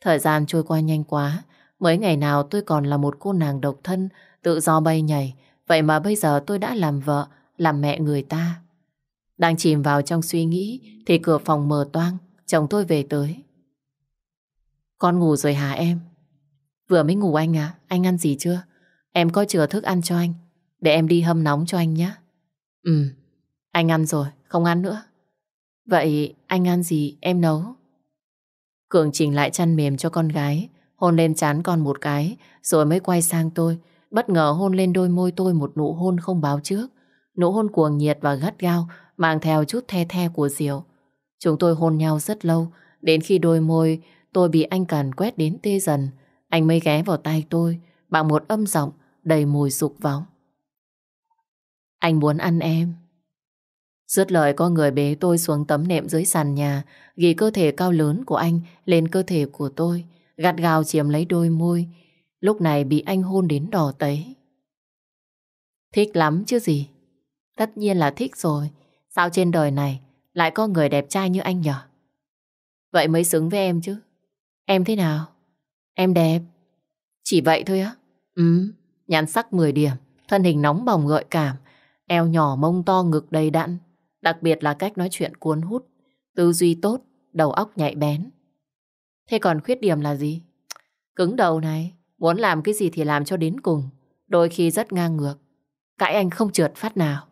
Thời gian trôi qua nhanh quá, mấy ngày nào tôi còn là một cô nàng độc thân, tự do bay nhảy, vậy mà bây giờ tôi đã làm vợ, làm mẹ người ta. Đang chìm vào trong suy nghĩ thì cửa phòng mở toang, chồng tôi về tới. Con ngủ rồi hả em? Vừa mới ngủ anh à, anh ăn gì chưa? Em có chừa thức ăn cho anh Để em đi hâm nóng cho anh nhé Ừ Anh ăn rồi không ăn nữa Vậy anh ăn gì em nấu Cường chỉnh lại chăn mềm cho con gái Hôn lên chán con một cái Rồi mới quay sang tôi Bất ngờ hôn lên đôi môi tôi một nụ hôn không báo trước Nụ hôn cuồng nhiệt và gắt gao Mang theo chút the the của Diệu Chúng tôi hôn nhau rất lâu Đến khi đôi môi tôi bị anh cần quét đến tê dần Anh mới ghé vào tay tôi Bằng một âm giọng đầy mùi dục vọng. Anh muốn ăn em. Dứt lời có người bế tôi xuống tấm nệm dưới sàn nhà, ghi cơ thể cao lớn của anh lên cơ thể của tôi, gạt gào chiếm lấy đôi môi, lúc này bị anh hôn đến đỏ tấy. Thích lắm chứ gì. Tất nhiên là thích rồi. Sao trên đời này lại có người đẹp trai như anh nhở? Vậy mới xứng với em chứ. Em thế nào? Em đẹp. Chỉ vậy thôi á? Ừ. Nhan sắc 10 điểm, thân hình nóng bỏng gợi cảm, eo nhỏ mông to ngực đầy đặn, đặc biệt là cách nói chuyện cuốn hút, tư duy tốt, đầu óc nhạy bén. Thế còn khuyết điểm là gì? Cứng đầu này, muốn làm cái gì thì làm cho đến cùng, đôi khi rất ngang ngược. Cãi anh không trượt phát nào.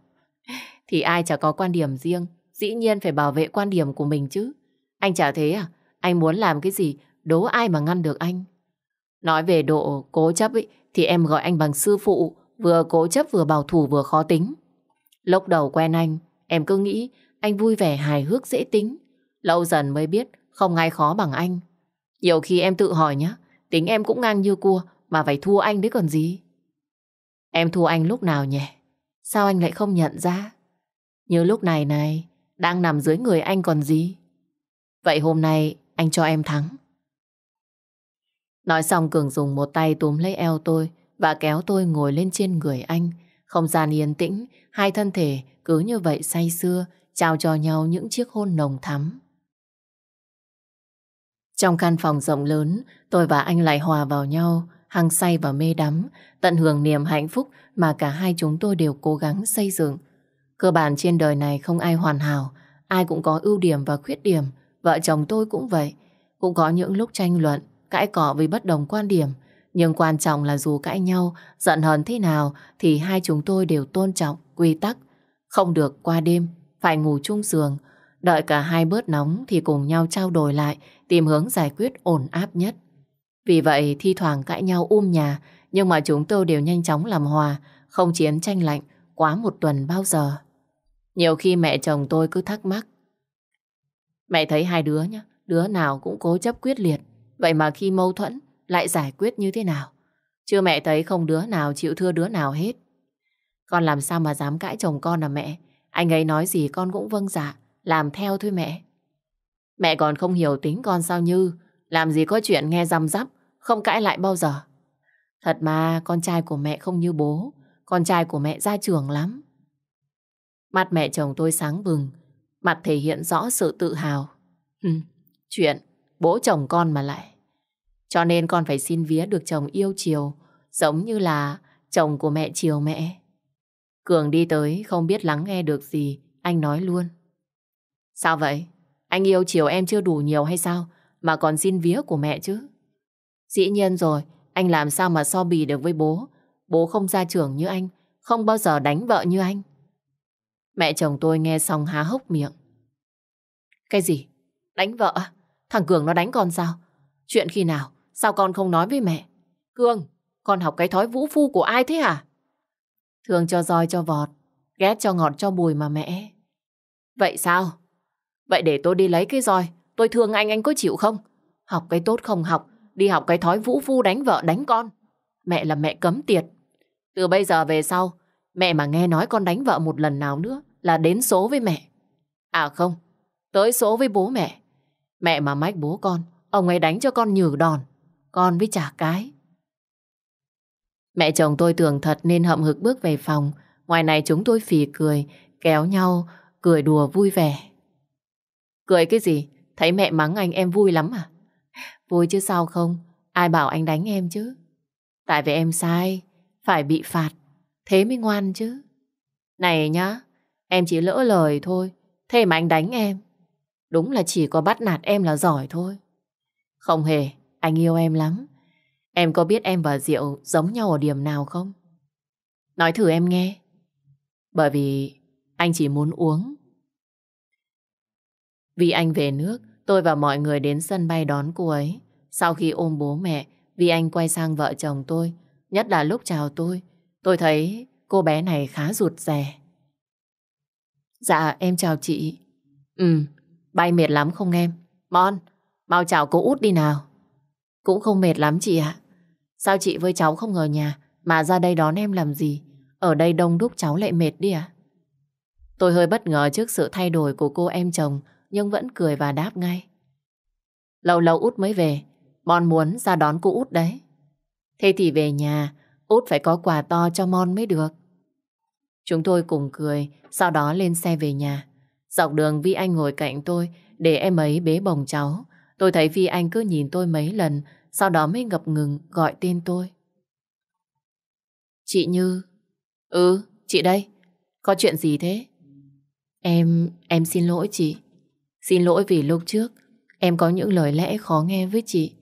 Thì ai chả có quan điểm riêng, dĩ nhiên phải bảo vệ quan điểm của mình chứ. Anh chả thế à? Anh muốn làm cái gì, đố ai mà ngăn được anh. Nói về độ cố chấp ý, thì em gọi anh bằng sư phụ, vừa cố chấp vừa bảo thủ vừa khó tính. Lúc đầu quen anh, em cứ nghĩ anh vui vẻ hài hước dễ tính. Lâu dần mới biết không ai khó bằng anh. Nhiều khi em tự hỏi nhá, tính em cũng ngang như cua mà phải thua anh đấy còn gì. Em thua anh lúc nào nhỉ? Sao anh lại không nhận ra? Như lúc này này, đang nằm dưới người anh còn gì? Vậy hôm nay anh cho em thắng. Nói xong Cường dùng một tay túm lấy eo tôi và kéo tôi ngồi lên trên người anh. Không gian yên tĩnh, hai thân thể cứ như vậy say sưa, trao cho nhau những chiếc hôn nồng thắm. Trong căn phòng rộng lớn, tôi và anh lại hòa vào nhau, hăng say và mê đắm, tận hưởng niềm hạnh phúc mà cả hai chúng tôi đều cố gắng xây dựng. Cơ bản trên đời này không ai hoàn hảo, ai cũng có ưu điểm và khuyết điểm, vợ chồng tôi cũng vậy. Cũng có những lúc tranh luận, cãi cọ vì bất đồng quan điểm. Nhưng quan trọng là dù cãi nhau, giận hờn thế nào thì hai chúng tôi đều tôn trọng, quy tắc. Không được qua đêm, phải ngủ chung giường. Đợi cả hai bớt nóng thì cùng nhau trao đổi lại, tìm hướng giải quyết ổn áp nhất. Vì vậy thi thoảng cãi nhau um nhà, nhưng mà chúng tôi đều nhanh chóng làm hòa, không chiến tranh lạnh quá một tuần bao giờ. Nhiều khi mẹ chồng tôi cứ thắc mắc. Mẹ thấy hai đứa nhá, đứa nào cũng cố chấp quyết liệt, Vậy mà khi mâu thuẫn lại giải quyết như thế nào? Chưa mẹ thấy không đứa nào chịu thưa đứa nào hết. Con làm sao mà dám cãi chồng con à mẹ? Anh ấy nói gì con cũng vâng dạ, làm theo thôi mẹ. Mẹ còn không hiểu tính con sao như, làm gì có chuyện nghe răm rắp, không cãi lại bao giờ. Thật mà, con trai của mẹ không như bố, con trai của mẹ ra trường lắm. Mặt mẹ chồng tôi sáng bừng, mặt thể hiện rõ sự tự hào. chuyện bố chồng con mà lại. Cho nên con phải xin vía được chồng yêu chiều, giống như là chồng của mẹ chiều mẹ. Cường đi tới không biết lắng nghe được gì, anh nói luôn. Sao vậy? Anh yêu chiều em chưa đủ nhiều hay sao mà còn xin vía của mẹ chứ? Dĩ nhiên rồi, anh làm sao mà so bì được với bố. Bố không ra trưởng như anh, không bao giờ đánh vợ như anh. Mẹ chồng tôi nghe xong há hốc miệng. Cái gì? Đánh vợ? Thằng Cường nó đánh con sao? Chuyện khi nào? Sao con không nói với mẹ? Cường, con học cái thói vũ phu của ai thế hả? Thường cho roi cho vọt, ghét cho ngọt cho bùi mà mẹ. Vậy sao? Vậy để tôi đi lấy cái roi, tôi thương anh anh có chịu không? Học cái tốt không học, đi học cái thói vũ phu đánh vợ đánh con. Mẹ là mẹ cấm tiệt. Từ bây giờ về sau, mẹ mà nghe nói con đánh vợ một lần nào nữa là đến số với mẹ. À không, tới số với bố mẹ. Mẹ mà mách bố con, ông ấy đánh cho con nhử đòn. Con với trả cái. Mẹ chồng tôi tưởng thật nên hậm hực bước về phòng. Ngoài này chúng tôi phì cười, kéo nhau, cười đùa vui vẻ. Cười cái gì? Thấy mẹ mắng anh em vui lắm à? Vui chứ sao không? Ai bảo anh đánh em chứ? Tại vì em sai, phải bị phạt. Thế mới ngoan chứ. Này nhá, em chỉ lỡ lời thôi. Thế mà anh đánh em. Đúng là chỉ có bắt nạt em là giỏi thôi. Không hề, anh yêu em lắm. Em có biết em và Diệu giống nhau ở điểm nào không? Nói thử em nghe. Bởi vì anh chỉ muốn uống. Vì anh về nước, tôi và mọi người đến sân bay đón cô ấy. Sau khi ôm bố mẹ, vì anh quay sang vợ chồng tôi, nhất là lúc chào tôi, tôi thấy cô bé này khá rụt rè. Dạ, em chào chị. Ừ, Bay mệt lắm không em? Mon, mau chào cô út đi nào. Cũng không mệt lắm chị ạ. Sao chị với cháu không ở nhà mà ra đây đón em làm gì? Ở đây đông đúc cháu lại mệt đi à? Tôi hơi bất ngờ trước sự thay đổi của cô em chồng nhưng vẫn cười và đáp ngay. Lâu lâu út mới về, Mon muốn ra đón cô út đấy. Thế thì về nhà, út phải có quà to cho Mon mới được. Chúng tôi cùng cười, sau đó lên xe về nhà. Dọc đường Vi Anh ngồi cạnh tôi để em ấy bế bồng cháu. Tôi thấy Vi Anh cứ nhìn tôi mấy lần, sau đó mới ngập ngừng gọi tên tôi. Chị Như. Ừ, chị đây. Có chuyện gì thế? Em, em xin lỗi chị. Xin lỗi vì lúc trước em có những lời lẽ khó nghe với chị.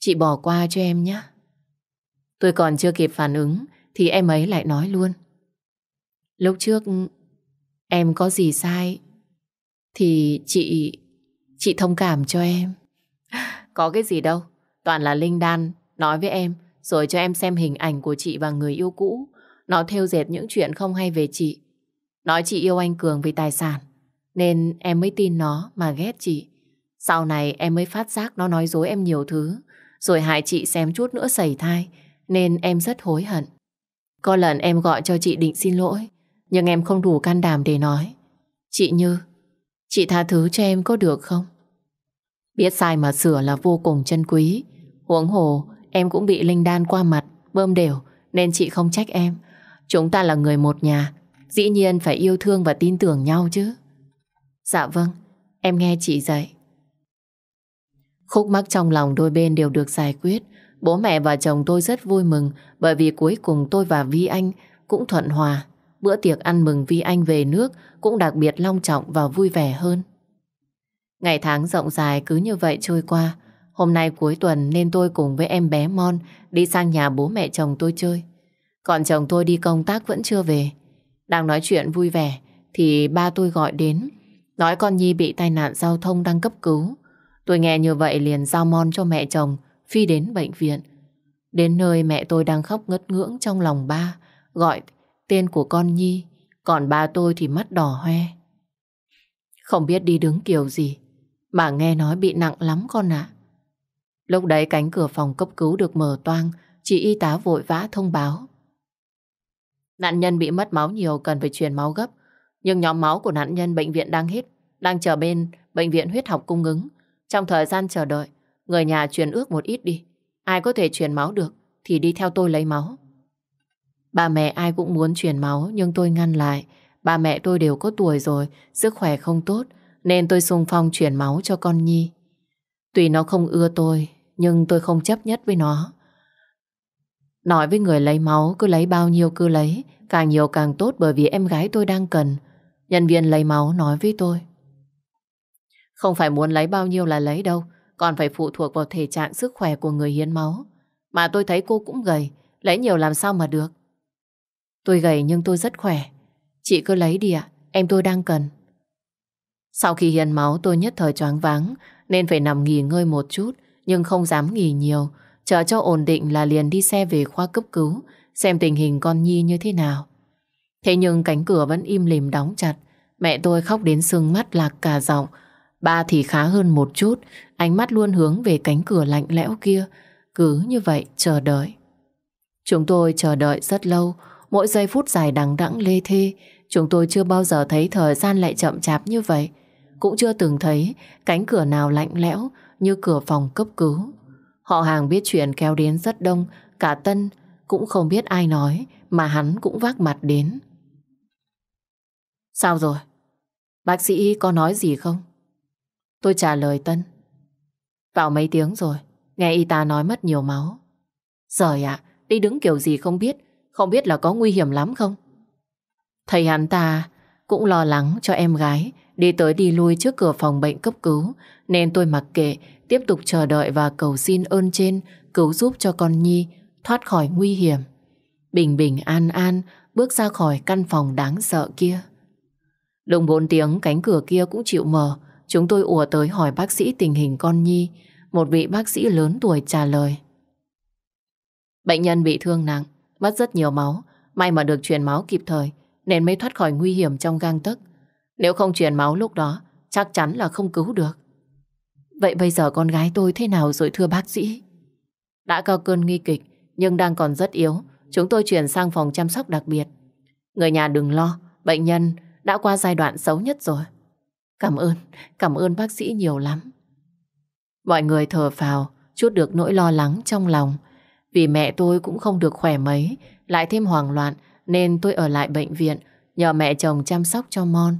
Chị bỏ qua cho em nhé. Tôi còn chưa kịp phản ứng thì em ấy lại nói luôn. Lúc trước em có gì sai thì chị... Chị thông cảm cho em. Có cái gì đâu. Toàn là Linh Đan nói với em rồi cho em xem hình ảnh của chị và người yêu cũ. Nó theo dệt những chuyện không hay về chị. Nói chị yêu anh Cường vì tài sản. Nên em mới tin nó mà ghét chị. Sau này em mới phát giác nó nói dối em nhiều thứ. Rồi hại chị xem chút nữa sẩy thai. Nên em rất hối hận. Có lần em gọi cho chị định xin lỗi. Nhưng em không đủ can đảm để nói. Chị Như, Chị tha thứ cho em có được không? Biết sai mà sửa là vô cùng chân quý. Huống hồ, em cũng bị linh đan qua mặt, bơm đều, nên chị không trách em. Chúng ta là người một nhà, dĩ nhiên phải yêu thương và tin tưởng nhau chứ. Dạ vâng, em nghe chị dạy. Khúc mắc trong lòng đôi bên đều được giải quyết. Bố mẹ và chồng tôi rất vui mừng bởi vì cuối cùng tôi và Vi Anh cũng thuận hòa bữa tiệc ăn mừng Vi Anh về nước cũng đặc biệt long trọng và vui vẻ hơn. Ngày tháng rộng dài cứ như vậy trôi qua. Hôm nay cuối tuần nên tôi cùng với em bé Mon đi sang nhà bố mẹ chồng tôi chơi. Còn chồng tôi đi công tác vẫn chưa về. Đang nói chuyện vui vẻ thì ba tôi gọi đến. Nói con Nhi bị tai nạn giao thông đang cấp cứu. Tôi nghe như vậy liền giao Mon cho mẹ chồng phi đến bệnh viện. Đến nơi mẹ tôi đang khóc ngất ngưỡng trong lòng ba. Gọi tên của con Nhi, còn ba tôi thì mắt đỏ hoe. Không biết đi đứng kiểu gì, mà nghe nói bị nặng lắm con ạ. Lúc đấy cánh cửa phòng cấp cứu được mở toang, chị y tá vội vã thông báo. Nạn nhân bị mất máu nhiều cần phải truyền máu gấp, nhưng nhóm máu của nạn nhân bệnh viện đang hết, đang chờ bên bệnh viện huyết học cung ứng. Trong thời gian chờ đợi, người nhà truyền ước một ít đi. Ai có thể truyền máu được thì đi theo tôi lấy máu. Ba mẹ ai cũng muốn truyền máu nhưng tôi ngăn lại. Ba mẹ tôi đều có tuổi rồi, sức khỏe không tốt nên tôi xung phong truyền máu cho con Nhi. Tuy nó không ưa tôi nhưng tôi không chấp nhất với nó. Nói với người lấy máu cứ lấy bao nhiêu cứ lấy, càng nhiều càng tốt bởi vì em gái tôi đang cần. Nhân viên lấy máu nói với tôi. Không phải muốn lấy bao nhiêu là lấy đâu, còn phải phụ thuộc vào thể trạng sức khỏe của người hiến máu. Mà tôi thấy cô cũng gầy, lấy nhiều làm sao mà được. Tôi gầy nhưng tôi rất khỏe. Chị cứ lấy đi ạ, em tôi đang cần. Sau khi hiến máu tôi nhất thời choáng váng nên phải nằm nghỉ ngơi một chút nhưng không dám nghỉ nhiều. Chờ cho ổn định là liền đi xe về khoa cấp cứu xem tình hình con Nhi như thế nào. Thế nhưng cánh cửa vẫn im lìm đóng chặt. Mẹ tôi khóc đến sưng mắt lạc cả giọng. Ba thì khá hơn một chút, ánh mắt luôn hướng về cánh cửa lạnh lẽo kia. Cứ như vậy chờ đợi. Chúng tôi chờ đợi rất lâu, mỗi giây phút dài đằng đẵng lê thê, chúng tôi chưa bao giờ thấy thời gian lại chậm chạp như vậy. Cũng chưa từng thấy cánh cửa nào lạnh lẽo như cửa phòng cấp cứu. Họ hàng biết chuyện kéo đến rất đông, cả Tân cũng không biết ai nói mà hắn cũng vác mặt đến. Sao rồi? Bác sĩ có nói gì không? Tôi trả lời Tân. Vào mấy tiếng rồi, nghe y tá nói mất nhiều máu. Giời ạ, đi đứng kiểu gì không biết, không biết là có nguy hiểm lắm không? Thầy hắn ta cũng lo lắng cho em gái đi tới đi lui trước cửa phòng bệnh cấp cứu nên tôi mặc kệ tiếp tục chờ đợi và cầu xin ơn trên cứu giúp cho con Nhi thoát khỏi nguy hiểm. Bình bình an an bước ra khỏi căn phòng đáng sợ kia. Đồng 4 tiếng cánh cửa kia cũng chịu mở Chúng tôi ùa tới hỏi bác sĩ tình hình con Nhi Một vị bác sĩ lớn tuổi trả lời Bệnh nhân bị thương nặng mất rất nhiều máu. May mà được truyền máu kịp thời, nên mới thoát khỏi nguy hiểm trong gang tấc. Nếu không truyền máu lúc đó, chắc chắn là không cứu được. Vậy bây giờ con gái tôi thế nào rồi thưa bác sĩ? Đã có cơn nguy kịch, nhưng đang còn rất yếu. Chúng tôi chuyển sang phòng chăm sóc đặc biệt. Người nhà đừng lo, bệnh nhân đã qua giai đoạn xấu nhất rồi. Cảm ơn, cảm ơn bác sĩ nhiều lắm. Mọi người thở phào, chút được nỗi lo lắng trong lòng. Vì mẹ tôi cũng không được khỏe mấy, lại thêm hoảng loạn nên tôi ở lại bệnh viện nhờ mẹ chồng chăm sóc cho Mon.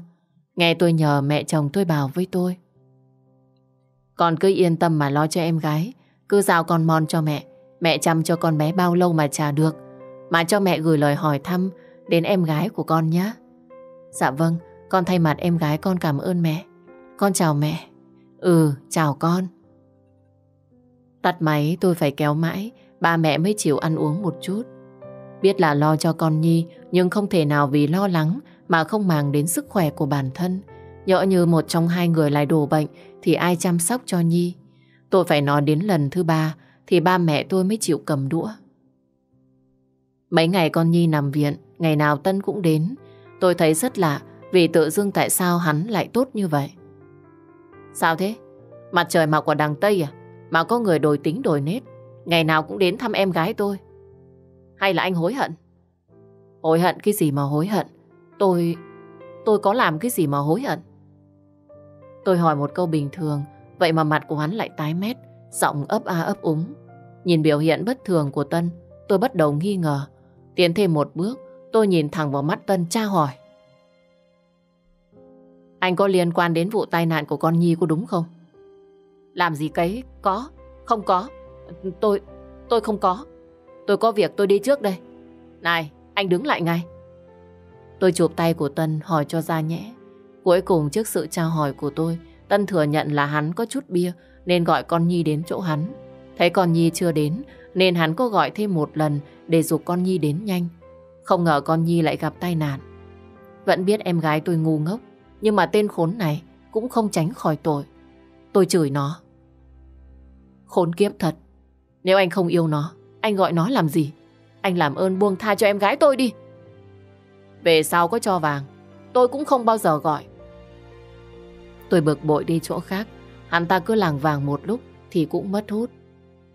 Nghe tôi nhờ mẹ chồng tôi bảo với tôi. Con cứ yên tâm mà lo cho em gái, cứ giao con Mon cho mẹ, mẹ chăm cho con bé bao lâu mà trả được. Mà cho mẹ gửi lời hỏi thăm đến em gái của con nhé. Dạ vâng, con thay mặt em gái con cảm ơn mẹ. Con chào mẹ. Ừ, chào con. Tắt máy tôi phải kéo mãi ba mẹ mới chịu ăn uống một chút. Biết là lo cho con Nhi, nhưng không thể nào vì lo lắng mà không màng đến sức khỏe của bản thân. Nhỡ như một trong hai người lại đổ bệnh thì ai chăm sóc cho Nhi. Tôi phải nói đến lần thứ ba thì ba mẹ tôi mới chịu cầm đũa. Mấy ngày con Nhi nằm viện, ngày nào Tân cũng đến. Tôi thấy rất lạ vì tự dưng tại sao hắn lại tốt như vậy. Sao thế? Mặt trời mọc ở đằng Tây à? Mà có người đổi tính đổi nết Ngày nào cũng đến thăm em gái tôi Hay là anh hối hận Hối hận cái gì mà hối hận Tôi... tôi có làm cái gì mà hối hận Tôi hỏi một câu bình thường Vậy mà mặt của hắn lại tái mét Giọng ấp a ấp úng Nhìn biểu hiện bất thường của Tân Tôi bắt đầu nghi ngờ Tiến thêm một bước Tôi nhìn thẳng vào mắt Tân tra hỏi Anh có liên quan đến vụ tai nạn của con Nhi có đúng không? Làm gì cấy? Có, không có Tôi, tôi không có. Tôi có việc tôi đi trước đây. Này, anh đứng lại ngay. Tôi chụp tay của Tân hỏi cho ra nhẽ. Cuối cùng trước sự trao hỏi của tôi, Tân thừa nhận là hắn có chút bia nên gọi con Nhi đến chỗ hắn. Thấy con Nhi chưa đến nên hắn có gọi thêm một lần để dục con Nhi đến nhanh. Không ngờ con Nhi lại gặp tai nạn. Vẫn biết em gái tôi ngu ngốc, nhưng mà tên khốn này cũng không tránh khỏi tội. Tôi chửi nó. Khốn kiếp thật, nếu anh không yêu nó, anh gọi nó làm gì? Anh làm ơn buông tha cho em gái tôi đi. Về sau có cho vàng, tôi cũng không bao giờ gọi. Tôi bực bội đi chỗ khác, hắn ta cứ làng vàng một lúc thì cũng mất hút.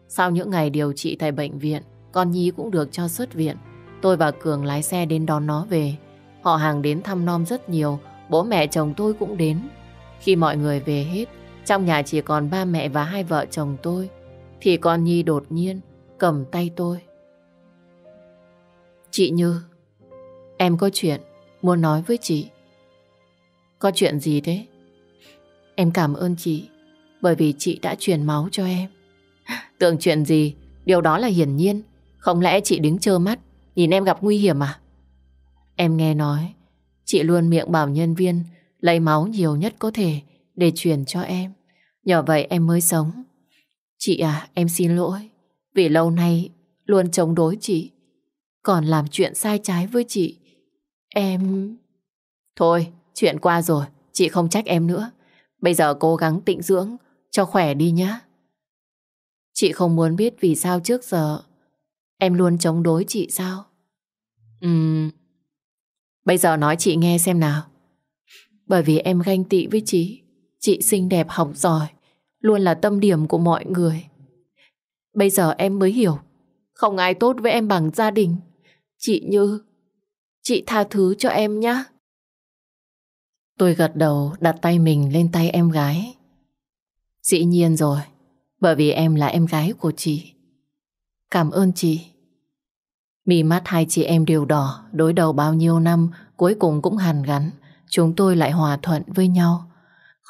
Sau những ngày điều trị tại bệnh viện, con Nhi cũng được cho xuất viện. Tôi và Cường lái xe đến đón nó về. Họ hàng đến thăm non rất nhiều, bố mẹ chồng tôi cũng đến. Khi mọi người về hết, trong nhà chỉ còn ba mẹ và hai vợ chồng tôi thì con Nhi đột nhiên cầm tay tôi. Chị Như, em có chuyện muốn nói với chị. Có chuyện gì thế? Em cảm ơn chị bởi vì chị đã truyền máu cho em. Tưởng chuyện gì, điều đó là hiển nhiên. Không lẽ chị đứng trơ mắt, nhìn em gặp nguy hiểm à? Em nghe nói, chị luôn miệng bảo nhân viên lấy máu nhiều nhất có thể để truyền cho em. Nhờ vậy em mới sống. Chị à, em xin lỗi. Vì lâu nay luôn chống đối chị. Còn làm chuyện sai trái với chị. Em... Thôi, chuyện qua rồi. Chị không trách em nữa. Bây giờ cố gắng tịnh dưỡng, cho khỏe đi nhá. Chị không muốn biết vì sao trước giờ em luôn chống đối chị sao? Ừm... Bây giờ nói chị nghe xem nào. Bởi vì em ganh tị với chị, chị xinh đẹp học giỏi, luôn là tâm điểm của mọi người. Bây giờ em mới hiểu, không ai tốt với em bằng gia đình. Chị Như, chị tha thứ cho em nhé. Tôi gật đầu đặt tay mình lên tay em gái. Dĩ nhiên rồi, bởi vì em là em gái của chị. Cảm ơn chị. Mì mắt hai chị em đều đỏ, đối đầu bao nhiêu năm, cuối cùng cũng hàn gắn. Chúng tôi lại hòa thuận với nhau.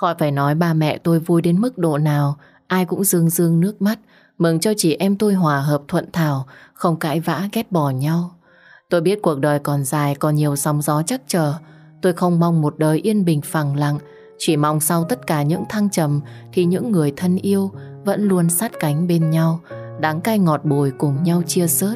Khỏi phải nói ba mẹ tôi vui đến mức độ nào, ai cũng dương dương nước mắt, mừng cho chị em tôi hòa hợp thuận thảo, không cãi vã ghét bỏ nhau. Tôi biết cuộc đời còn dài, còn nhiều sóng gió chắc chờ. Tôi không mong một đời yên bình phẳng lặng, chỉ mong sau tất cả những thăng trầm thì những người thân yêu vẫn luôn sát cánh bên nhau, đắng cay ngọt bùi cùng nhau chia sớt.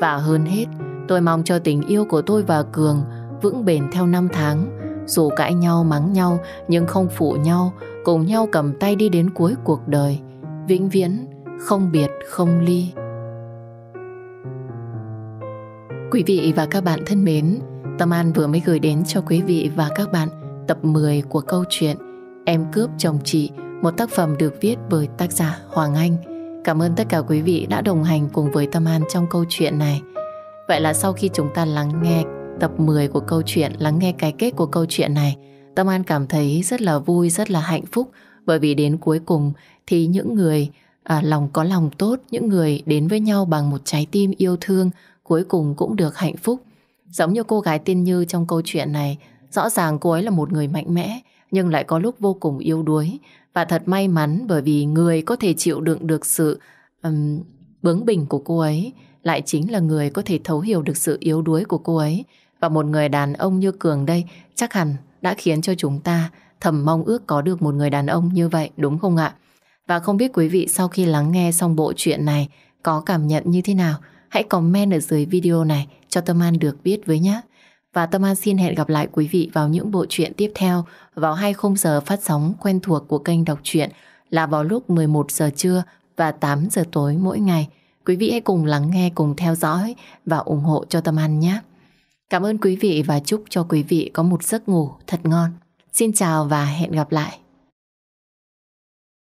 Và hơn hết, tôi mong cho tình yêu của tôi và Cường vững bền theo năm tháng, dù cãi nhau mắng nhau nhưng không phụ nhau, cùng nhau cầm tay đi đến cuối cuộc đời, vĩnh viễn, không biệt, không ly. Quý vị và các bạn thân mến, Tâm An vừa mới gửi đến cho quý vị và các bạn tập 10 của câu chuyện Em cướp chồng chị, một tác phẩm được viết bởi tác giả Hoàng Anh. Cảm ơn tất cả quý vị đã đồng hành cùng với Tâm An trong câu chuyện này. Vậy là sau khi chúng ta lắng nghe tập 10 của câu chuyện, lắng nghe cái kết của câu chuyện này, Tâm An cảm thấy rất là vui, rất là hạnh phúc bởi vì đến cuối cùng thì những người à, lòng có lòng tốt, những người đến với nhau bằng một trái tim yêu thương cuối cùng cũng được hạnh phúc. Giống như cô gái tiên Như trong câu chuyện này, rõ ràng cô ấy là một người mạnh mẽ nhưng lại có lúc vô cùng yếu đuối và thật may mắn bởi vì người có thể chịu đựng được sự um, bướng bỉnh của cô ấy lại chính là người có thể thấu hiểu được sự yếu đuối của cô ấy và một người đàn ông như Cường đây chắc hẳn đã khiến cho chúng ta thầm mong ước có được một người đàn ông như vậy đúng không ạ? Và không biết quý vị sau khi lắng nghe xong bộ truyện này có cảm nhận như thế nào? Hãy comment ở dưới video này cho Tâm An được biết với nhé. Và Tâm An xin hẹn gặp lại quý vị vào những bộ truyện tiếp theo vào 20 giờ phát sóng quen thuộc của kênh đọc truyện là vào lúc 11 giờ trưa và 8 giờ tối mỗi ngày. Quý vị hãy cùng lắng nghe, cùng theo dõi và ủng hộ cho Tâm An nhé. Cảm ơn quý vị và chúc cho quý vị có một giấc ngủ thật ngon. Xin chào và hẹn gặp lại.